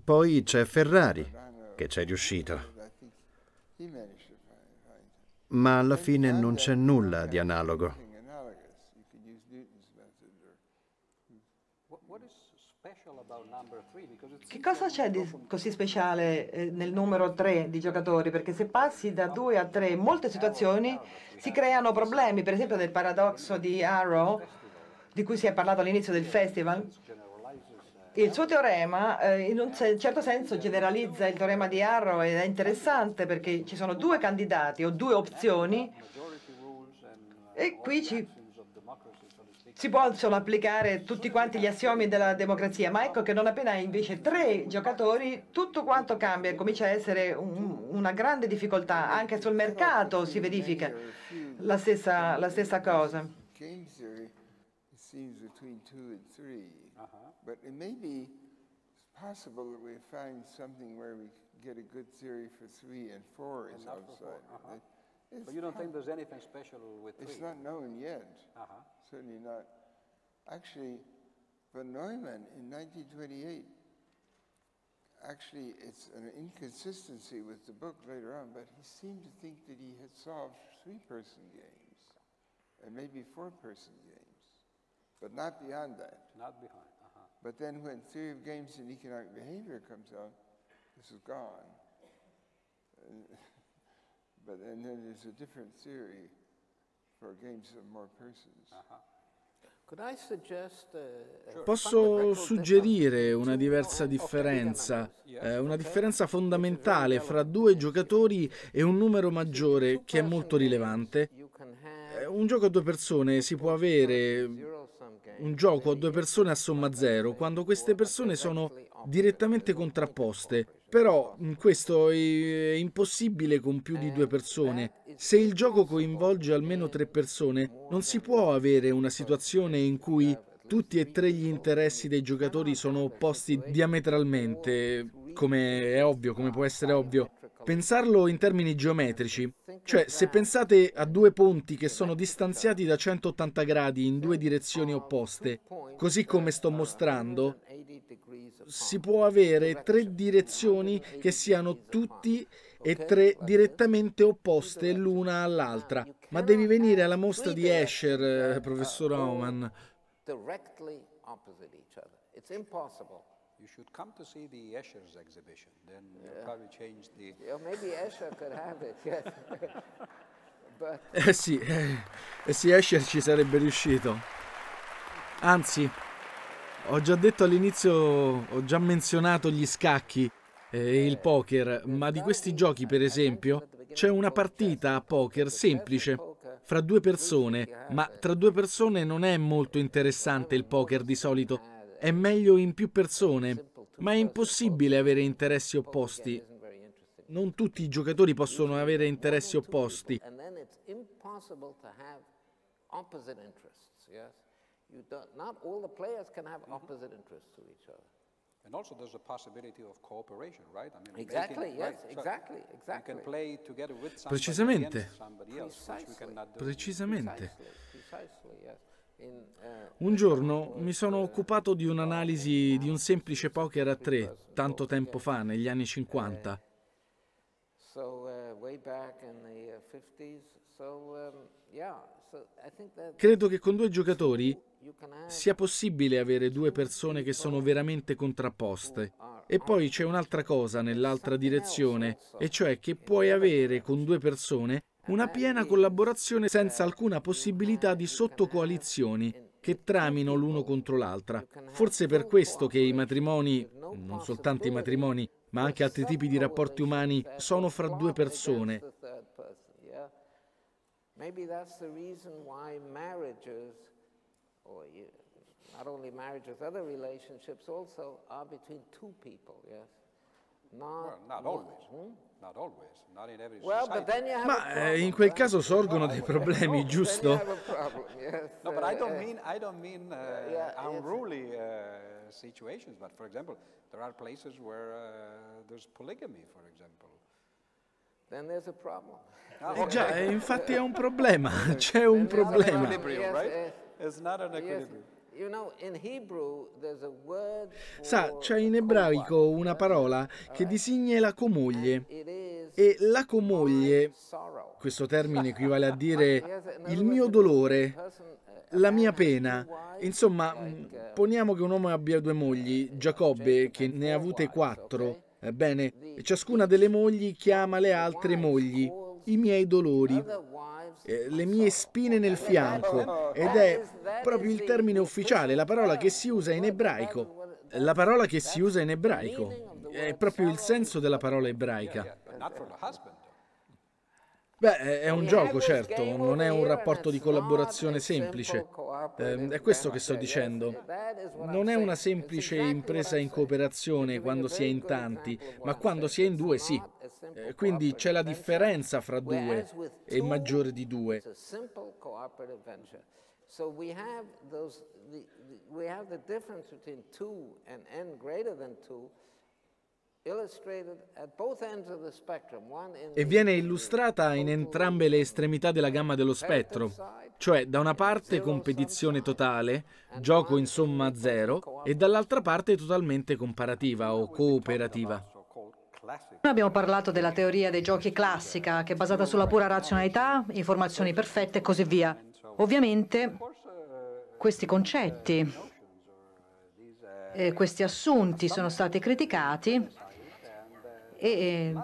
Poi c'è Ferrari, che c'è riuscito. Ma alla fine non c'è nulla di analogo. Che cosa c'è di così speciale eh, nel numero 3 di giocatori? Perché se passi da 2 a 3, in molte situazioni si creano problemi, per esempio nel paradosso di Arrow, di cui si è parlato all'inizio del festival. Eh, il suo teorema eh, in un certo senso generalizza il teorema di Arrow ed è interessante perché ci sono due candidati o due opzioni e uh, qui ci si possono applicare tutti quanti gli assiomi della democrazia, ma ecco che non appena hai invece tre giocatori, tutto quanto cambia e comincia a essere un, una grande difficoltà. Anche sul mercato si verifica la stessa, la stessa cosa. possible that we find something where we get a good theory for three and four is outside. Four. Uh -huh. But you don't think there's anything special with three? It's not known yet. Uh -huh. certainly not. Actually, von Neumann in 1928, actually, it's an inconsistency with the book later on, but he seemed to think that he had solved three person games and maybe four person games, but not beyond that. Not beyond. Uh-huh. But then when Theory of Games and Economic Behavior comes out, this is gone. [laughs] but and then there's a different theory Uh-huh. Uh, uh, Posso suggerire una diversa differenza, eh, una differenza fondamentale fra due giocatori e un numero maggiore che è molto rilevante. Eh, un gioco a due persone si può avere mm, un gioco a due persone a somma zero quando queste persone sono direttamente contrapposte però mm, questo è impossibile con più di due eh, persone. Eh, Se il gioco coinvolge almeno tre persone, non si può avere una situazione in cui tutti e tre gli interessi dei giocatori sono opposti diametralmente, come è ovvio, come può essere ovvio. Ecco. Pensarlo in termini geometrici, cioè se pensate a due ponti che sono distanziati da 180 gradi in due direzioni opposte, così come sto mostrando, si può avere tre direzioni che siano tutti e tre direttamente opposte l'una all'altra. Ma devi venire alla mostra di Escher, eh, professor Oman. È impossibile. You should come to see the Escher's exhibition. Then you'll yeah. probably change the. [laughs] Yeah, maybe Escher could have it. Yes. [laughs] But... Eh sì, eh, eh sì, Escher ci sarebbe riuscito. Anzi, ho già detto all'inizio, ho già menzionato gli scacchi e eh, il poker, eh, ma di questi eh, giochi, per esempio, c'è una partita cioè, a poker semplice fra due persone, ma tra due persone non è molto interessante il poker di solito è meglio in più persone, ma è impossibile avere interessi opposti. Non tutti i giocatori possono avere interessi opposti. And mm-hmm. also there's a possibility of cooperation, right? I mean, exactly, making, yes, right, exactly, exactly. You can play together with somebody Precisamente. Else, Precisamente. Precisely, un giorno mi sono occupato di un'analisi di un semplice poker a tre, tanto tempo fa, negli anni 50. Uh, uh, um, Credo che con due giocatori sia possibile avere due persone che sono veramente contrapposte. E poi c'è un'altra cosa nell'altra direzione, e cioè che puoi avere con due persone una piena collaborazione senza alcuna possibilità di sottocoalizioni che tramino l'uno contro l'altra. Forse per questo che i matrimoni, non soltanto i matrimoni, ma anche altri tipi di rapporti umani, sono fra due persone. Maybe that's the reason why marriages, or not only marriages, other relationships also are between two people, yes? Not, well, not always. Hmm? Ma eh, in quel caso sorgono dei problemi, [laughs] giusto? No, but I don't eh. mean, I don't mean uh, unruly uh, situations, but for example, there are places where uh, there's polygamy, for example. Then there's a problem. Ah, eh già, eh, infatti è un problema, [laughs] c'è un problema. Eh. It's not an equilibrium, right? It's not an equilibrium. Sa, c'è in ebraico una parola che disegna la comoglie e la comoglie, questo termine [laughs] equivale a dire il mio dolore, uh, la mia pena. Insomma, mm, uh, poniamo che un uomo abbia due uh, mogli, Giacobbe che ne ha avute quattro. Ebbene, ciascuna delle mogli chiama le altre mogli i miei dolori, eh, le mie spine nel fianco, ed è proprio il termine ufficiale, la parola che si usa in ebraico. La parola che si usa in ebraico è proprio il senso della parola ebraica. Beh, è un gioco, certo, non è un rapporto di collaborazione semplice. Ehm, è questo che sto dicendo. Non è una semplice impresa in cooperazione quando si è in tanti, ma quando si è in due sì. Eh, quindi c'è la differenza fra due e maggiore di due. e viene illustrata in entrambe le estremità della gamma dello spettro, cioè da una parte competizione totale, gioco insomma zero, e dall'altra parte totalmente comparativa o cooperativa. Noi abbiamo parlato della teoria dei giochi classica, che è basata sulla pura razionalità, informazioni perfette e così via. Ovviamente questi concetti, eh, questi assunti sono stati criticati e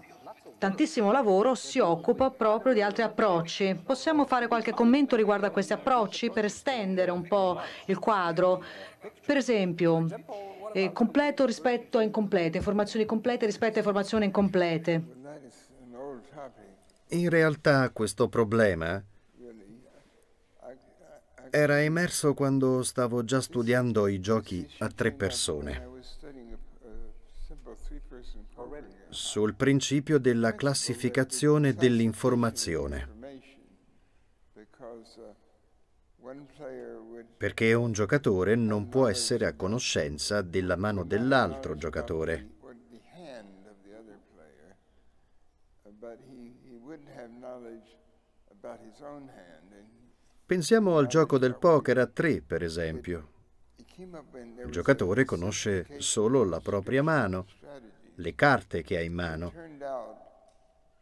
tantissimo lavoro si occupa proprio di altri approcci. Possiamo fare qualche commento riguardo a questi approcci per estendere un po' il quadro? Per esempio, eh, completo rispetto a incomplete, informazioni complete rispetto a informazioni incomplete. In realtà questo problema era emerso quando stavo già studiando i giochi a tre persone sul principio della classificazione dell'informazione. perché un giocatore non può essere a conoscenza della mano dell'altro giocatore. Pensiamo al gioco del poker a tre, per esempio. Il giocatore conosce solo la propria mano, le carte che ha in mano.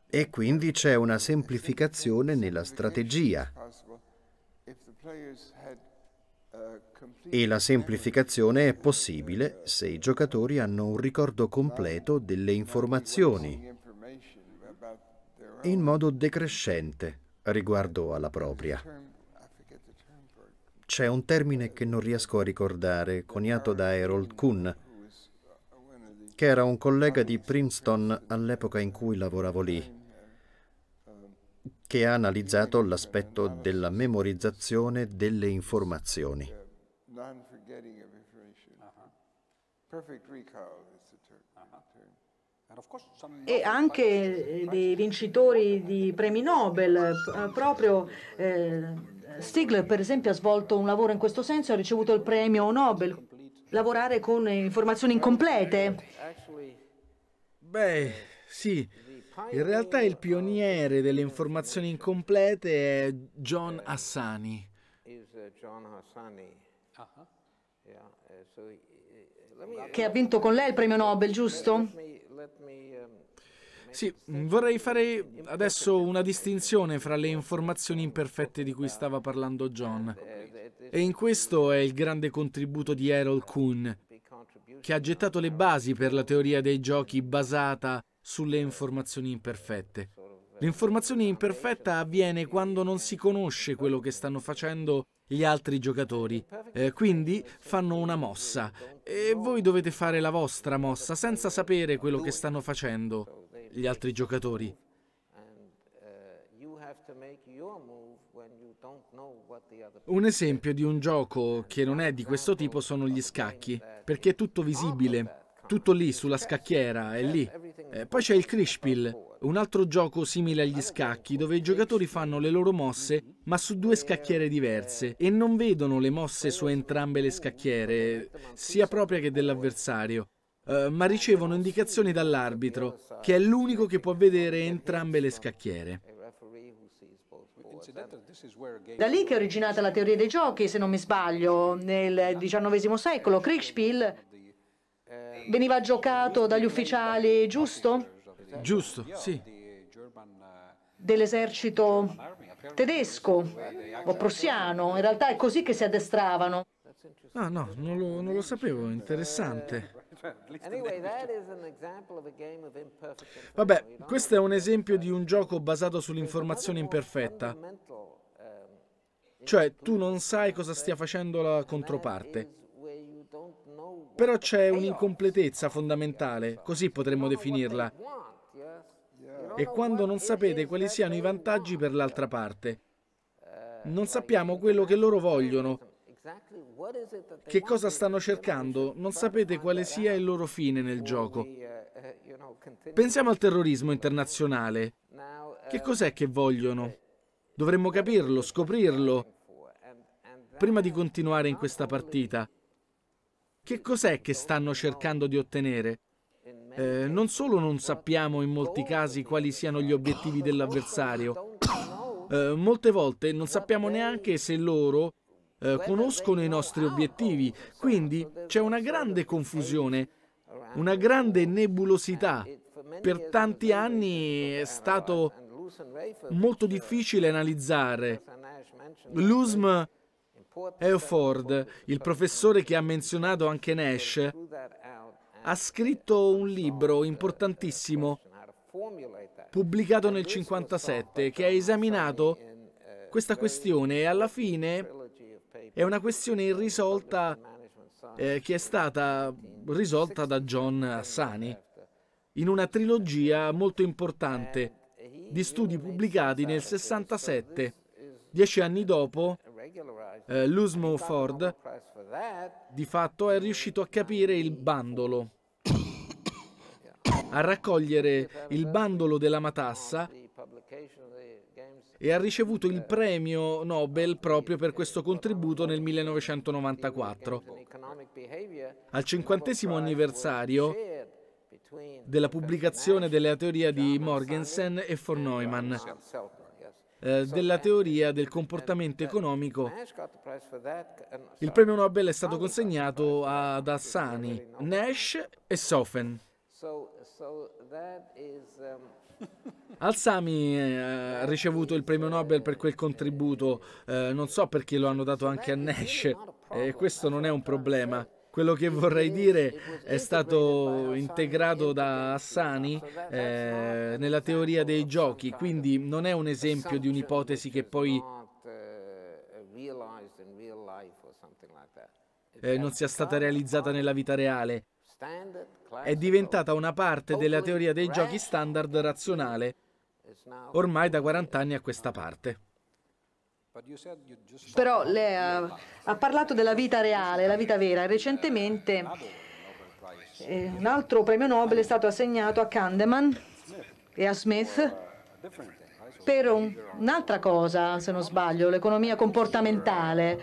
E quindi c'è una semplificazione nella strategia Uh, e la semplificazione è possibile se i giocatori hanno un ricordo completo delle informazioni in modo decrescente riguardo alla propria. C'è un termine che non riesco a ricordare, coniato da Harold Kuhn, che era un collega di Princeton all'epoca in cui lavoravo lì che ha analizzato l'aspetto della memorizzazione delle informazioni. E anche eh, dei vincitori di premi Nobel, eh, proprio eh, Stigler per esempio ha svolto un lavoro in questo senso ha ricevuto il premio Nobel, lavorare con informazioni incomplete. Beh, sì, in realtà il pioniere delle informazioni incomplete è John Hassani. Uh, che ha uh, vinto con lei il premio Nobel, giusto? Um, sì, vorrei fare adesso una distinzione fra le informazioni imperfette di cui stava parlando John. Uh, e in questo è il grande contributo di Errol Kuhn, che ha gettato le basi per la teoria dei giochi basata sulle informazioni imperfette. L'informazione imperfetta avviene quando non si conosce quello che stanno facendo gli altri giocatori, eh, quindi fanno una mossa e voi dovete fare la vostra mossa senza sapere quello che stanno facendo gli altri giocatori. Un esempio di un gioco che non è di questo tipo sono gli scacchi, perché è tutto visibile, tutto lì sulla scacchiera, è lì. Eh, poi c'è il Krishpil, un altro gioco simile agli scacchi, dove i giocatori fanno le loro mosse, ma su due scacchiere diverse, e non vedono le mosse su entrambe le scacchiere, sia propria che dell'avversario. Eh, ma ricevono indicazioni dall'arbitro, che è l'unico che può vedere entrambe le scacchiere. Da lì che è originata la teoria dei giochi, se non mi sbaglio, nel XIX secolo. Kriegspiel veniva giocato dagli ufficiali, giusto? Giusto, sì. Dell'esercito tedesco o prussiano, in realtà è così che si addestravano. Ah no, non lo, non lo sapevo, interessante. Vabbè, questo è un esempio di un gioco basato sull'informazione imperfetta. Um, cioè, tu non sai cosa stia facendo la controparte. Però c'è un'incompletezza fondamentale, così potremmo definirla. E quando non sapete quali siano i vantaggi per l'altra parte, non sappiamo quello che loro vogliono, che cosa stanno cercando, non sapete quale sia il loro fine nel gioco. Pensiamo al terrorismo internazionale. Che cos'è che vogliono? Dovremmo capirlo, scoprirlo, prima di continuare in questa partita. Che cos'è che stanno cercando di ottenere? Eh, non solo non sappiamo in molti casi quali siano gli obiettivi dell'avversario, eh, molte volte non sappiamo neanche se loro eh, conoscono i nostri obiettivi, quindi c'è una grande confusione, una grande nebulosità. Per tanti anni è stato molto difficile analizzare. L'USM Eo Ford, il professore che ha menzionato anche Nash, ha scritto un libro importantissimo, pubblicato nel 1957, che ha esaminato questa questione e alla fine è una questione irrisolta eh, che è stata risolta da John Assani in una trilogia molto importante di studi pubblicati nel 67, dieci anni dopo eh, Lusmo Ford di fatto è riuscito a capire il bandolo, a raccogliere il bandolo della matassa e ha ricevuto il premio Nobel proprio per questo contributo nel 1994. Al cinquantesimo anniversario della pubblicazione della teoria di Morgensen e von Neumann. Eh, della teoria del comportamento economico. Il premio Nobel è stato consegnato ad Hassani, Nash e Sofen. Alsami eh, ha ricevuto il premio Nobel per quel contributo, eh, non so perché lo hanno dato anche a Nash, e questo non è un problema. Quello che vorrei dire è stato integrato da Assani eh, nella teoria dei giochi, quindi non è un esempio di un'ipotesi che poi eh, eh, non sia stata realizzata nella vita reale. È diventata una parte della teoria dei giochi standard razionale ormai da 40 anni a questa parte. Però lei ha, eh, ha parlato della vita reale, la vita vera. Recentemente eh, un altro premio Nobel è stato assegnato a Kahneman e a Smith per un'altra cosa, se non sbaglio, l'economia comportamentale.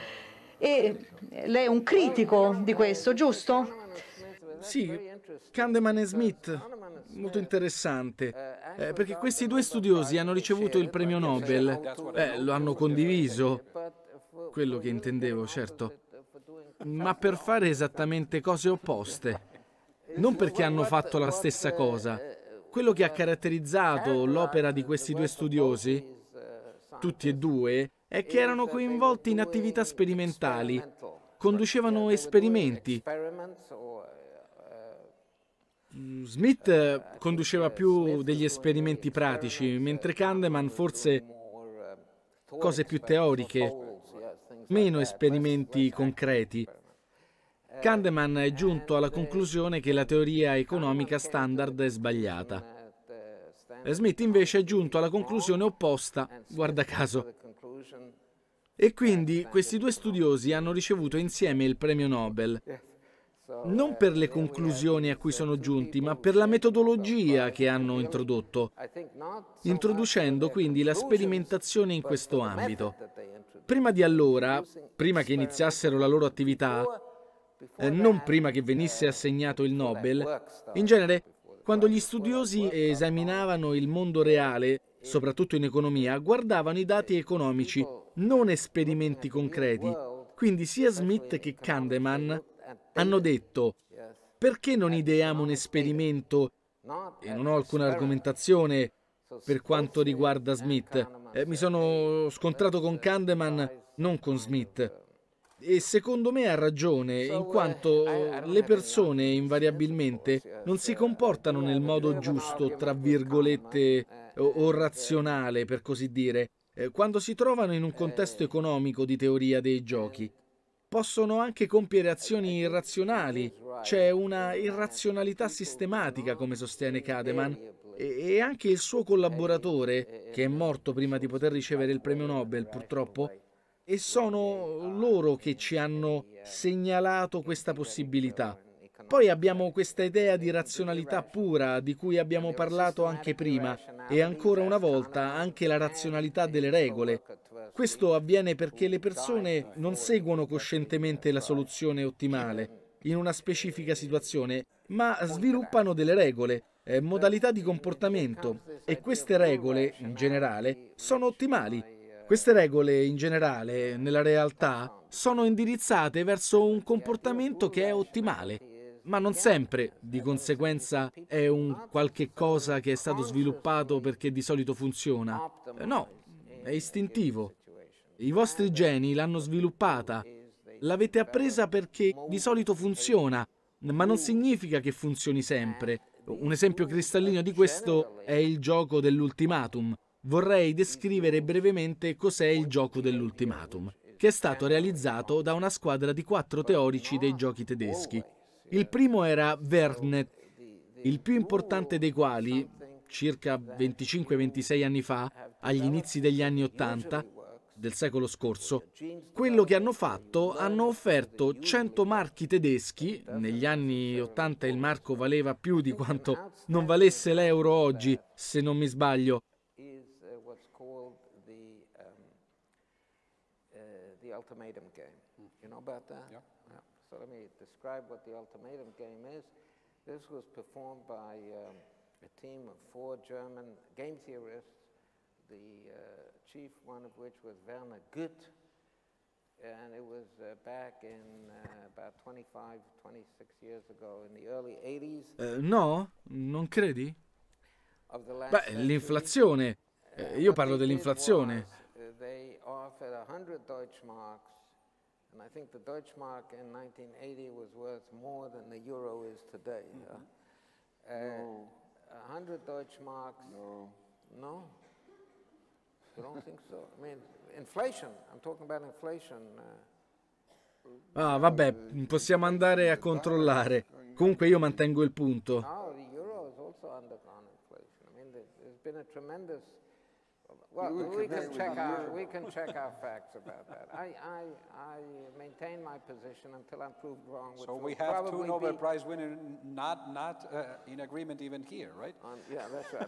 E lei è un critico di questo, giusto? Sì, Kahneman e Smith molto interessante, eh, ecco, eh perché questi due studiosi hanno ricevuto il premio Nobel, eh, lo hanno condiviso, quello che intendevo, certo, ma per fare esattamente cose opposte, non perché hanno fatto la stessa cosa. Eh, quello che ha eh, caratterizzato l'opera di questi due studiosi, tutti e due, è che erano coinvolti in attività sperimentali, conducevano cioè, esperimenti Smith eh, conduceva più degli esperimenti pratici, mentre Kahneman forse cose più teoriche, meno esperimenti concreti. Kahneman è giunto alla conclusione che la teoria economica standard è sbagliata. Smith invece è giunto alla conclusione opposta, guarda caso. E quindi questi due studiosi hanno ricevuto insieme il premio Nobel non per le conclusioni a cui sono giunti, ma per la metodologia che hanno introdotto, introducendo quindi la sperimentazione in questo ambito. Prima di allora, prima che iniziassero la loro attività, eh, non prima che venisse assegnato il Nobel, in genere, quando gli studiosi esaminavano il mondo reale, soprattutto in economia, guardavano i dati economici, non esperimenti concreti. Quindi sia Smith che Kandeman hanno detto perché non ideiamo un esperimento e non ho alcuna argomentazione per quanto riguarda Smith. Eh, mi sono scontrato con Candeman, non con Smith. E secondo me ha ragione, in quanto le persone invariabilmente non si comportano nel modo giusto, tra virgolette, o razionale, per così dire, eh, quando si trovano in un contesto economico di teoria dei giochi possono anche compiere azioni irrazionali. C'è una irrazionalità sistematica, come sostiene Kahneman, e anche il suo collaboratore, che è morto prima di poter ricevere il premio Nobel, purtroppo, e sono loro che ci hanno segnalato questa possibilità. Poi abbiamo questa idea di razionalità pura di cui abbiamo parlato anche prima e ancora una volta anche la razionalità delle regole. Questo avviene perché le persone non seguono coscientemente la soluzione ottimale in una specifica situazione, ma sviluppano delle regole, eh, modalità di comportamento e queste regole in generale sono ottimali. Queste regole in generale nella realtà sono indirizzate verso un comportamento che è ottimale ma non sempre, di conseguenza è un qualche cosa che è stato sviluppato perché di solito funziona. Eh, no, è istintivo. I vostri geni l'hanno sviluppata, l'avete appresa perché di solito funziona, ma non significa che funzioni sempre. Un esempio cristallino di questo è il gioco dell'ultimatum. Vorrei descrivere brevemente cos'è il gioco dell'ultimatum, che è stato realizzato da una squadra di quattro teorici dei giochi tedeschi, eh. Il primo era Vernet, oh, il più importante dei quali, circa 25-26 anni fa, agli inizi degli anni Ottanta, del secolo scorso, quello che hanno fatto hanno offerto 100 marchi tedeschi, negli anni 80 il marco valeva più di quanto non valesse l'euro oggi, se non mi sbaglio, eh, um, eh, ultimatum game. You know about that? Yeah. So let me describe what the ultimatum game is. This was performed by um, a team of four German game theorists, the uh, chief one of which was Werner Goethe, and it was uh, back in uh, about 25, 26 years ago, in the early 80s. Uh, eh, no, non credi? Beh, l'inflazione. Eh, uh, io parlo dell'inflazione. Uh, they offered 100 Deutschmarks And I think the Deutschmark in 1980 was worth more than the euro is today. Mm -hmm. uh, no. 100 Deutschmarks. No. No? You don't think so? I mean, inflation. I'm talking about inflation. Uh, ah, vabbè, possiamo andare a controllare. Comunque io mantengo il punto. No, the euro has also undergone inflation. I mean, there's been a tremendous Well, we, we can check our, we can [laughs] check our facts about that. I, I, I maintain my position until I'm proved wrong. So we have two Nobel Prize winners not, not uh, in agreement even here, right? On, yeah, that's right.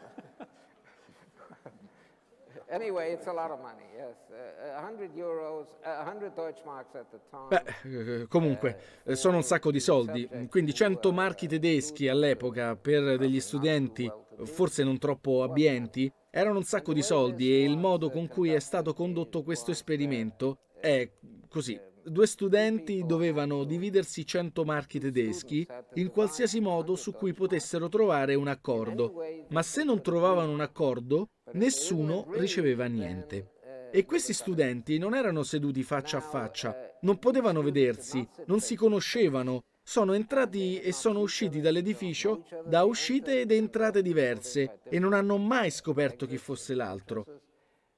anyway, it's a lot of money, yes. Uh, 100 uh, euros, uh, 100 Deutschmarks at the time. Beh, eh, comunque, uh, eh, sono un sacco di soldi. Quindi 100 marchi tedeschi all'epoca per degli studenti, forse non troppo abbienti, erano un sacco di soldi e il modo con cui è stato condotto questo esperimento è così. Due studenti dovevano dividersi 100 marchi tedeschi in qualsiasi modo su cui potessero trovare un accordo, ma se non trovavano un accordo nessuno riceveva niente. E questi studenti non erano seduti faccia a faccia, non potevano vedersi, non si conoscevano, sono entrati e sono usciti dall'edificio da uscite ed entrate diverse e non hanno mai scoperto chi fosse l'altro.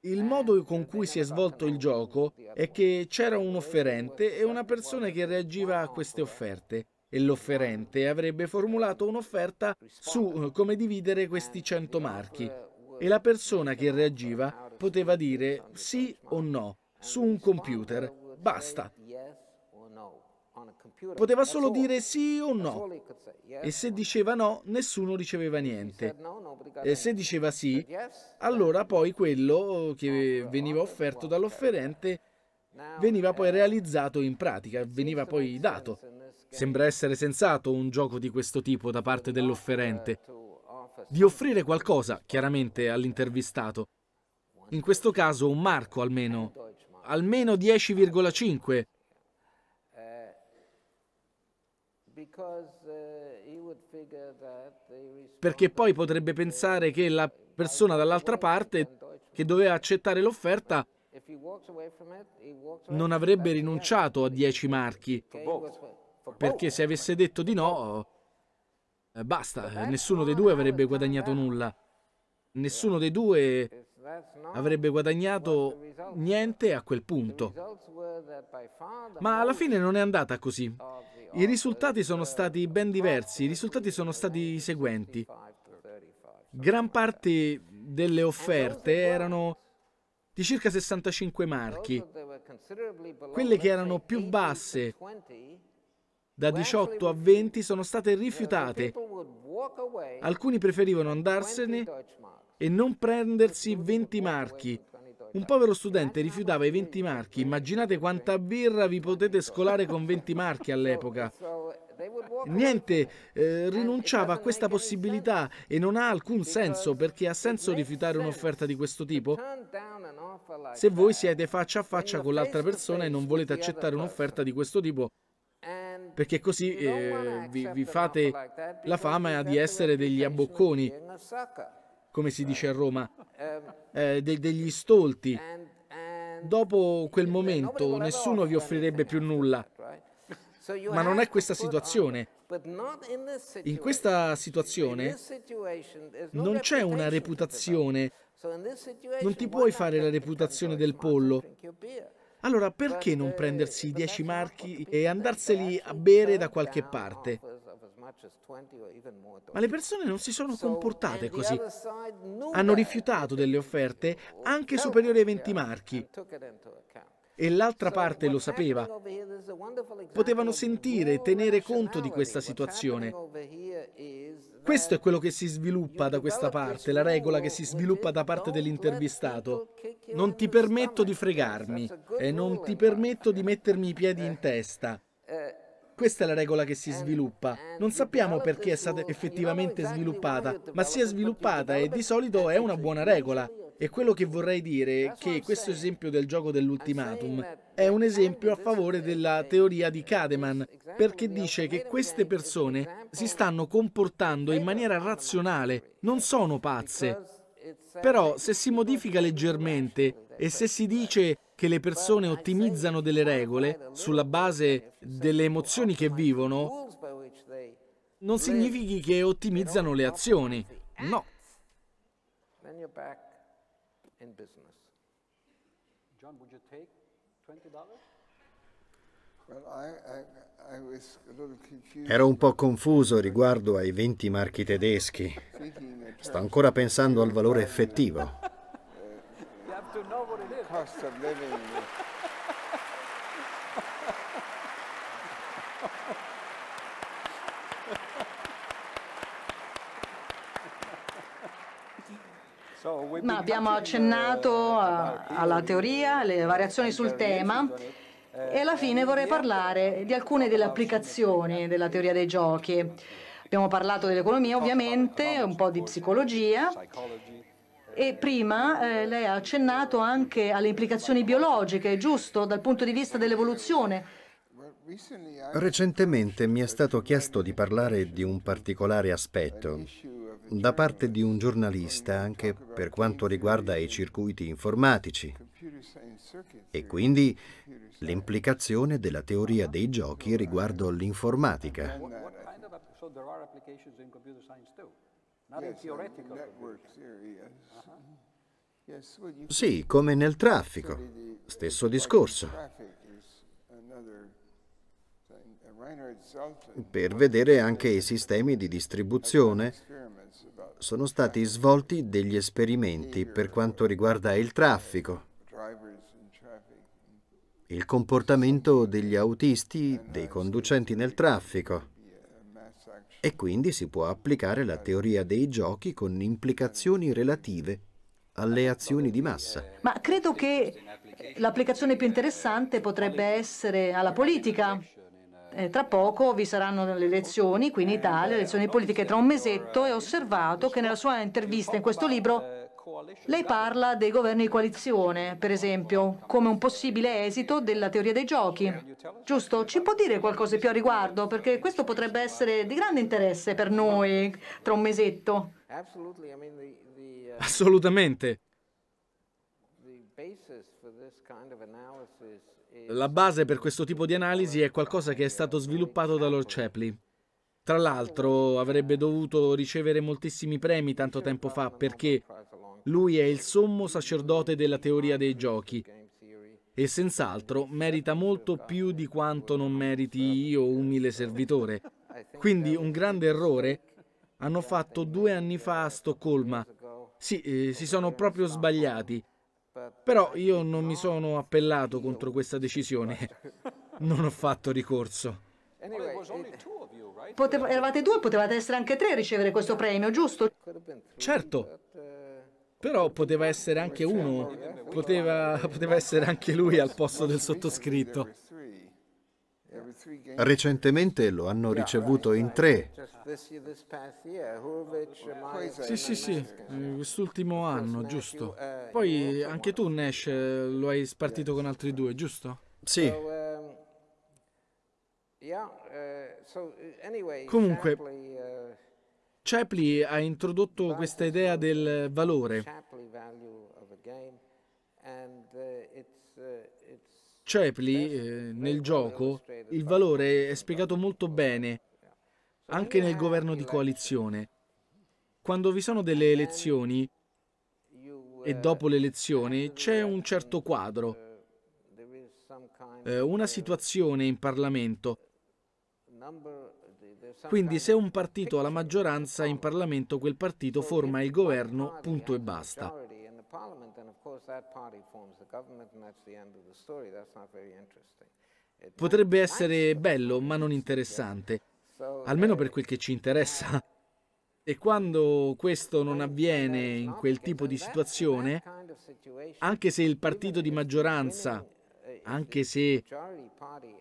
Il modo con cui si è svolto il gioco è che c'era un offerente e una persona che reagiva a queste offerte e l'offerente avrebbe formulato un'offerta su come dividere questi 100 marchi e la persona che reagiva poteva dire sì o no su un computer. Basta, Poteva solo dire sì o no. E se diceva no, nessuno riceveva niente. E se diceva sì, allora poi quello che veniva offerto dall'offerente veniva poi realizzato in pratica, veniva poi dato. Sembra essere sensato un gioco di questo tipo da parte dell'offerente, di offrire qualcosa, chiaramente, all'intervistato. In questo caso un marco almeno, almeno 10,5 Uh, perché poi potrebbe pensare che la persona dall'altra parte che doveva accettare l'offerta non avrebbe rinunciato a 10 marchi, perché se avesse detto di no, eh, basta, nessuno dei due avrebbe guadagnato nulla, nessuno dei due avrebbe guadagnato niente a quel punto. Ma alla fine non è andata così. I risultati sono stati ben diversi, i risultati sono stati i seguenti. Gran parte delle offerte erano di circa 65 marchi, quelle che erano più basse, da 18 a 20, sono state rifiutate. Alcuni preferivano andarsene e non prendersi 20 marchi, un povero studente rifiutava i 20 marchi. Immaginate quanta birra vi potete scolare con 20 marchi all'epoca. Niente, eh, rinunciava a questa possibilità e non ha alcun senso perché ha senso rifiutare un'offerta di questo tipo? Se voi siete faccia a faccia con l'altra persona e non volete accettare un'offerta di questo tipo, perché così eh, vi, vi fate la fama di essere degli abbocconi come si dice a Roma, ehm, eh, de degli stolti. Dopo quel momento nessuno vi offrirebbe più nulla. Ma non è questa situazione. In questa situazione non c'è una reputazione. Non ti puoi fare la reputazione del pollo. Allora perché non uh, prendersi i 10 marchi e andarseli a bere da qualche parte? Ma le persone non si sono comportate così. Hanno rifiutato delle offerte anche superiori ai 20 marchi. E l'altra parte lo sapeva. Potevano sentire e tenere conto di questa situazione. Questo è quello che si sviluppa da questa parte, la regola che si sviluppa da parte dell'intervistato. Non ti permetto di fregarmi e non ti permetto di mettermi i piedi in eh, testa. Eh, questa è la regola che si eh, sviluppa. Eh, non sappiamo perché è stata effettivamente sviluppata, ma si è sviluppata e di solito è una buona regola. E quello che vorrei dire è che questo esempio del gioco dell'ultimatum è un eh, esempio a favore della teoria di esatto, Kahneman, esatto, perché dice che queste persone esatto. si stanno comportando in maniera razionale, non sono pazze, però se si modifica leggermente e se si dice che le persone ottimizzano delle regole sulla base delle emozioni che vivono, non significhi che ottimizzano le azioni. No. John, would you take $20? Well, I, I, Ero un po' confuso riguardo ai 20 marchi tedeschi. Sto ancora pensando al valore effettivo. Ma abbiamo accennato alla teoria, alle variazioni sul tema. E alla fine vorrei parlare di alcune delle applicazioni della teoria dei giochi. Abbiamo parlato dell'economia ovviamente, un po' di psicologia e prima eh, lei ha accennato anche alle implicazioni biologiche, giusto, dal punto di vista dell'evoluzione. Recentemente mi è stato chiesto di parlare di un particolare aspetto da parte di un giornalista anche per quanto riguarda i circuiti informatici e quindi l'implicazione della teoria dei giochi riguardo all'informatica. Sì, come nel traffico. Stesso discorso. Per vedere anche i sistemi di distribuzione sono stati svolti degli esperimenti per quanto riguarda il traffico il comportamento degli autisti, dei conducenti nel traffico. E quindi si può applicare la teoria dei giochi con implicazioni relative alle azioni di massa. Ma credo che l'applicazione più interessante potrebbe essere alla politica. Eh, tra poco vi saranno le elezioni qui in Italia, le elezioni politiche tra un mesetto e ho osservato che nella sua intervista in questo libro lei parla dei governi di coalizione, per esempio, come un possibile esito della teoria dei giochi. Giusto? Ci può dire qualcosa di più a riguardo? Perché questo potrebbe essere di grande interesse per noi tra un mesetto. Uh, Assolutamente. La base per questo tipo di analisi è qualcosa che è stato sviluppato da Lord Chaplin. Tra l'altro avrebbe dovuto ricevere moltissimi premi tanto tempo fa perché lui è il sommo sacerdote della teoria dei giochi e senz'altro merita molto più di quanto non meriti io, umile servitore. Quindi un grande errore hanno fatto due anni fa a Stoccolma. Sì, eh, si sono proprio sbagliati. Però io non mi sono appellato contro questa decisione. [laughs] Non ho fatto ricorso. Eh, Poteva, eravate due, potevate essere anche tre a ricevere questo premio, giusto? Certo. Però poteva essere anche uno, poteva, poteva essere anche lui al posto del sottoscritto. Recentemente lo hanno ricevuto in tre. Sì, sì, sì, quest'ultimo anno, giusto. Poi anche tu, Nash, lo hai spartito con altri due, giusto? Sì. Uh, uh, Comunque, Chapley uh, ha introdotto questa idea del valore. Chapley, eh, nel gioco, il valore è spiegato molto bene, anche nel governo di coalizione. Quando vi sono delle elezioni e dopo le elezioni c'è un certo quadro, eh, una situazione in Parlamento, quindi se un partito ha la maggioranza in Parlamento, quel partito forma il governo, punto e basta. Potrebbe essere bello, ma non interessante, almeno per quel che ci interessa. E quando questo non avviene in quel tipo di situazione, anche se il partito di maggioranza anche se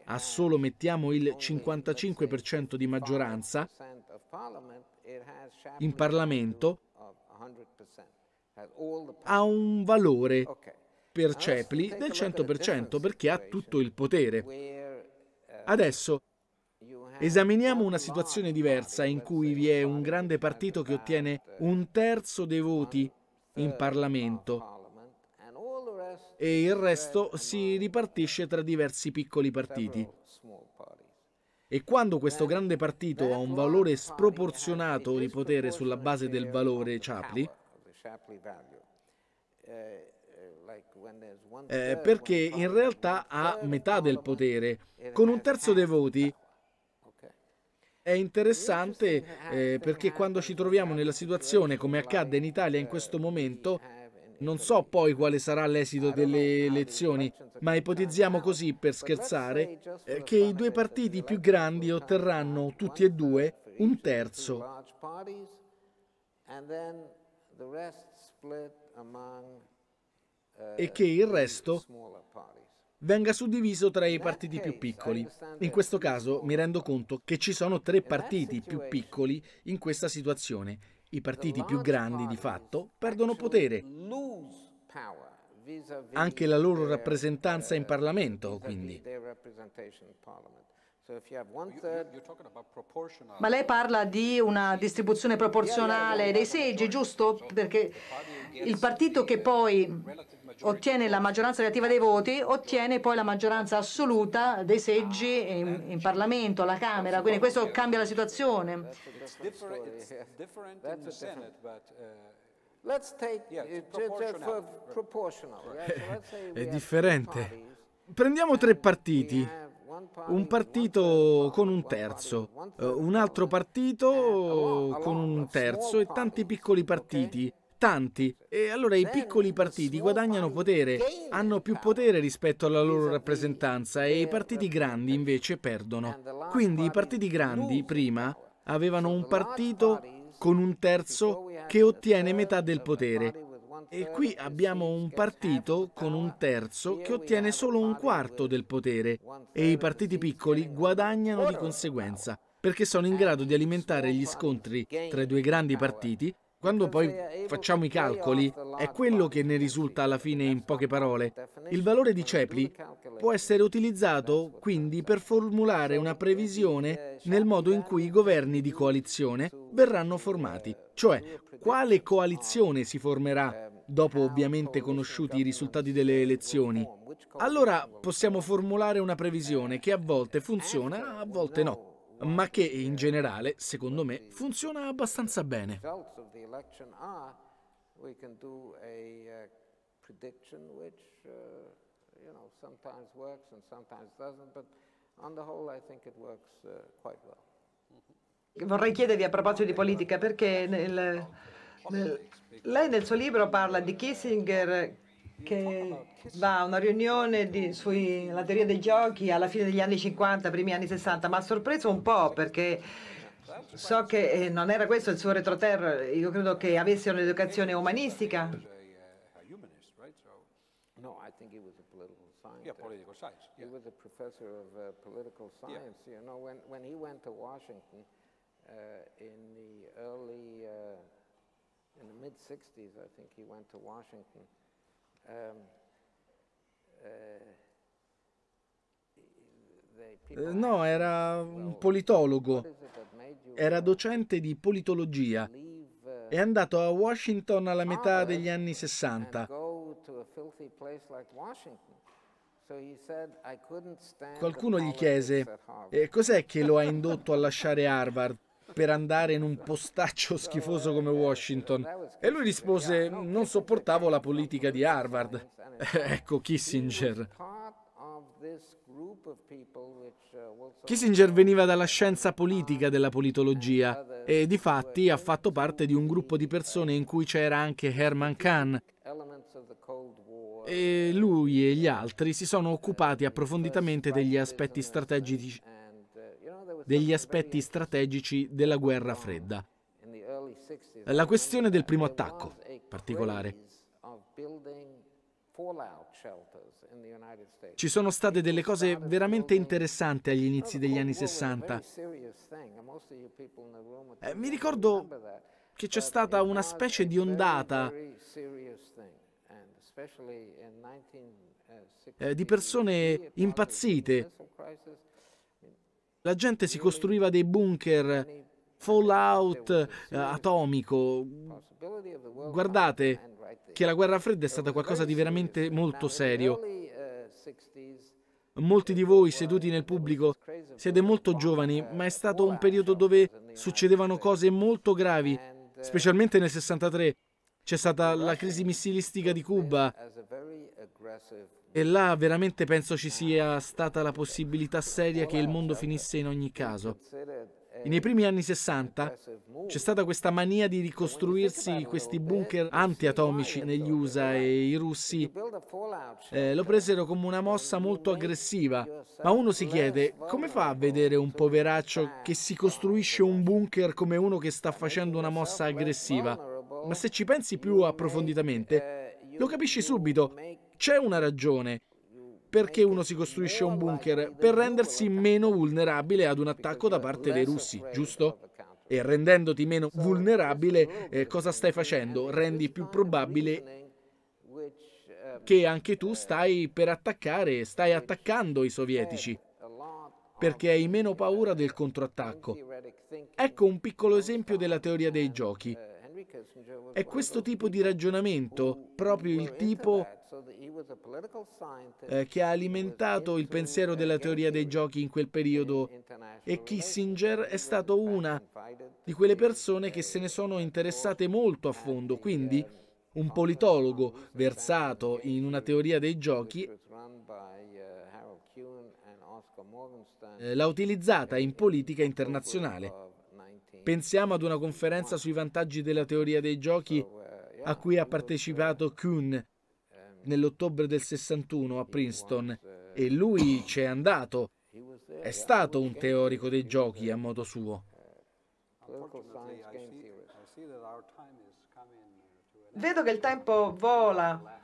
a solo mettiamo il 55% di maggioranza in Parlamento, ha un valore per Cepli del 100% perché ha tutto il potere. Adesso esaminiamo una situazione diversa in cui vi è un grande partito che ottiene un terzo dei voti in Parlamento e il resto si ripartisce tra diversi piccoli partiti. E quando questo grande partito ha un valore sproporzionato di potere sulla base del valore Chapley, eh, perché in realtà ha metà del potere, con un terzo dei voti. È interessante eh, perché quando ci troviamo nella situazione come accadde in Italia in questo momento, non so poi quale sarà l'esito delle elezioni, ma ipotizziamo così, per scherzare, eh, che i due partiti più grandi otterranno tutti e due un terzo. E che il resto venga suddiviso tra i partiti più piccoli. In questo caso mi rendo conto che ci sono tre partiti più piccoli in questa situazione i partiti più grandi di fatto perdono potere. Anche la loro rappresentanza in Parlamento, quindi. Ma lei parla di una distribuzione proporzionale dei seggi, giusto? Perché il partito che poi ottiene la maggioranza relativa dei voti ottiene poi la maggioranza assoluta dei seggi ah, in, in Parlamento, alla Camera, quindi questo cambia la situazione. È differente. Prendiamo tre partiti un partito con un terzo, eh, un altro partito con un terzo e tanti piccoli partiti. Tanti. E allora i piccoli partiti guadagnano potere, hanno più potere rispetto alla loro rappresentanza e i partiti grandi invece perdono. Quindi i partiti grandi prima avevano un partito con un terzo che ottiene metà del potere e qui abbiamo un partito con un terzo che ottiene solo un quarto del potere e i partiti piccoli guadagnano di conseguenza perché sono in grado di alimentare gli scontri tra i due grandi partiti quando poi facciamo i calcoli, è quello che ne risulta alla fine in poche parole. Il valore di Cepli può essere utilizzato quindi per formulare una previsione nel modo in cui i governi di coalizione verranno formati, cioè quale coalizione si formerà dopo ovviamente conosciuti i risultati delle elezioni. Allora possiamo formulare una previsione che a volte funziona, a volte no, ma che in generale, secondo me, funziona abbastanza bene. Vorrei chiedervi a proposito di politica perché nel lei nel suo libro parla di Kissinger che va a una riunione sulla teoria dei giochi alla fine degli anni 50, primi anni 60, ma ha sorpreso un po' perché so che eh, non era questo il suo retroterra, io credo che avesse un'educazione umanistica. uh, in the early uh, in the mid 60s, I think he went to Washington. Um, uh, eh, No, era un politologo, era docente di politologia, uh, è andato a Washington alla metà degli anni 60. Qualcuno gli chiese, eh, cos'è che lo ha indotto a lasciare Harvard? per andare in un postaccio schifoso come Washington. E lui rispose, non sopportavo la politica di Harvard. [laughs] ecco Kissinger. Kissinger veniva dalla scienza politica della politologia e di fatti ha fatto parte di un gruppo di persone in cui c'era anche Herman Kahn. E lui e gli altri si sono occupati approfonditamente degli aspetti strategici degli aspetti strategici della guerra fredda. La questione del primo attacco, particolare. Ci sono state delle cose veramente interessanti agli inizi degli anni 60. Eh, mi ricordo che c'è stata una specie di ondata eh, di persone impazzite la gente si costruiva dei bunker, fallout eh, atomico. Guardate che la guerra fredda è stata qualcosa di veramente molto serio. Molti di voi seduti nel pubblico siete molto giovani, ma è stato un periodo dove succedevano cose molto gravi, specialmente nel 63, c'è stata la crisi missilistica di Cuba e là veramente penso ci sia stata la possibilità seria che il mondo finisse in ogni caso. nei primi anni 60 c'è stata questa mania di ricostruirsi questi bunker antiatomici negli USA e i russi eh, lo presero come una mossa molto aggressiva. Ma uno si chiede come fa a vedere un poveraccio che si costruisce un bunker come uno che sta facendo una mossa aggressiva? ma se ci pensi più approfonditamente, lo capisci subito. C'è una ragione perché uno si costruisce un bunker per rendersi meno vulnerabile ad un attacco da parte dei russi, giusto? E rendendoti meno vulnerabile, eh, cosa stai facendo? Rendi più probabile che anche tu stai per attaccare, stai attaccando i sovietici, perché hai meno paura del controattacco. Ecco un piccolo esempio della teoria dei giochi. È questo tipo di ragionamento, proprio il tipo eh, che ha alimentato il pensiero della teoria dei giochi in quel periodo e Kissinger è stato una di quelle persone che se ne sono interessate molto a fondo, quindi un politologo versato in una teoria dei giochi eh, l'ha utilizzata in politica internazionale. Pensiamo ad una conferenza sui vantaggi della teoria dei giochi eh, a cui ha partecipato Kuhn ehm, nell'ottobre del 61 a Princeton eh, e lui c'è andato. È stato un teorico dei giochi a modo suo. Eh, Vedo che il tempo vola,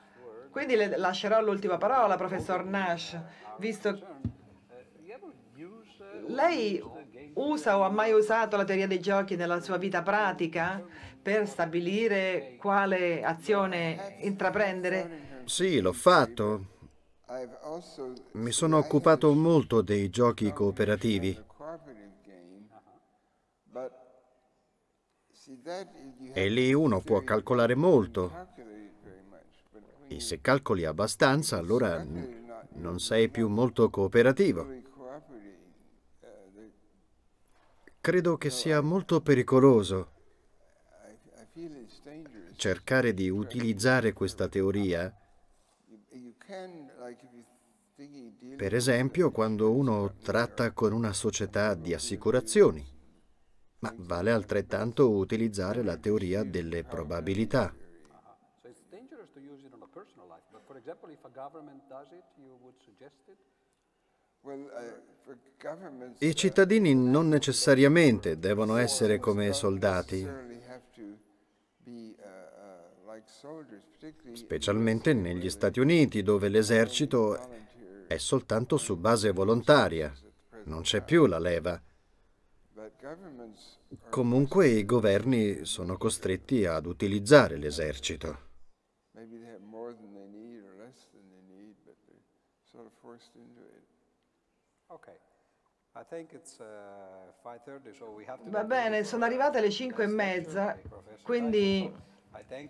quindi le lascerò l'ultima parola, professor Nash, visto lei usa o ha mai usato la teoria dei giochi nella sua vita pratica per stabilire quale azione intraprendere? Sì, l'ho fatto. Mi sono occupato molto dei giochi cooperativi. E lì uno può calcolare molto. E se calcoli abbastanza, allora non sei più molto cooperativo. Credo che sia molto pericoloso cercare di utilizzare questa teoria. Per esempio, quando uno tratta con una società di assicurazioni, ma vale altrettanto utilizzare la teoria delle probabilità. Per esempio, se to governo lo fa, lo personal i uh, cittadini non necessariamente devono essere come soldati, uh, uh, specialmente negli Stati Uniti dove l'esercito è soltanto su base volontaria, non c'è più la leva. Comunque i governi sono costretti ad utilizzare l'esercito. Uh, Va bene, sono arrivate le 5 e mezza, quindi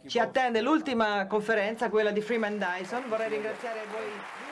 ci attende l'ultima conferenza, quella di Freeman Dyson. Vorrei ringraziare voi.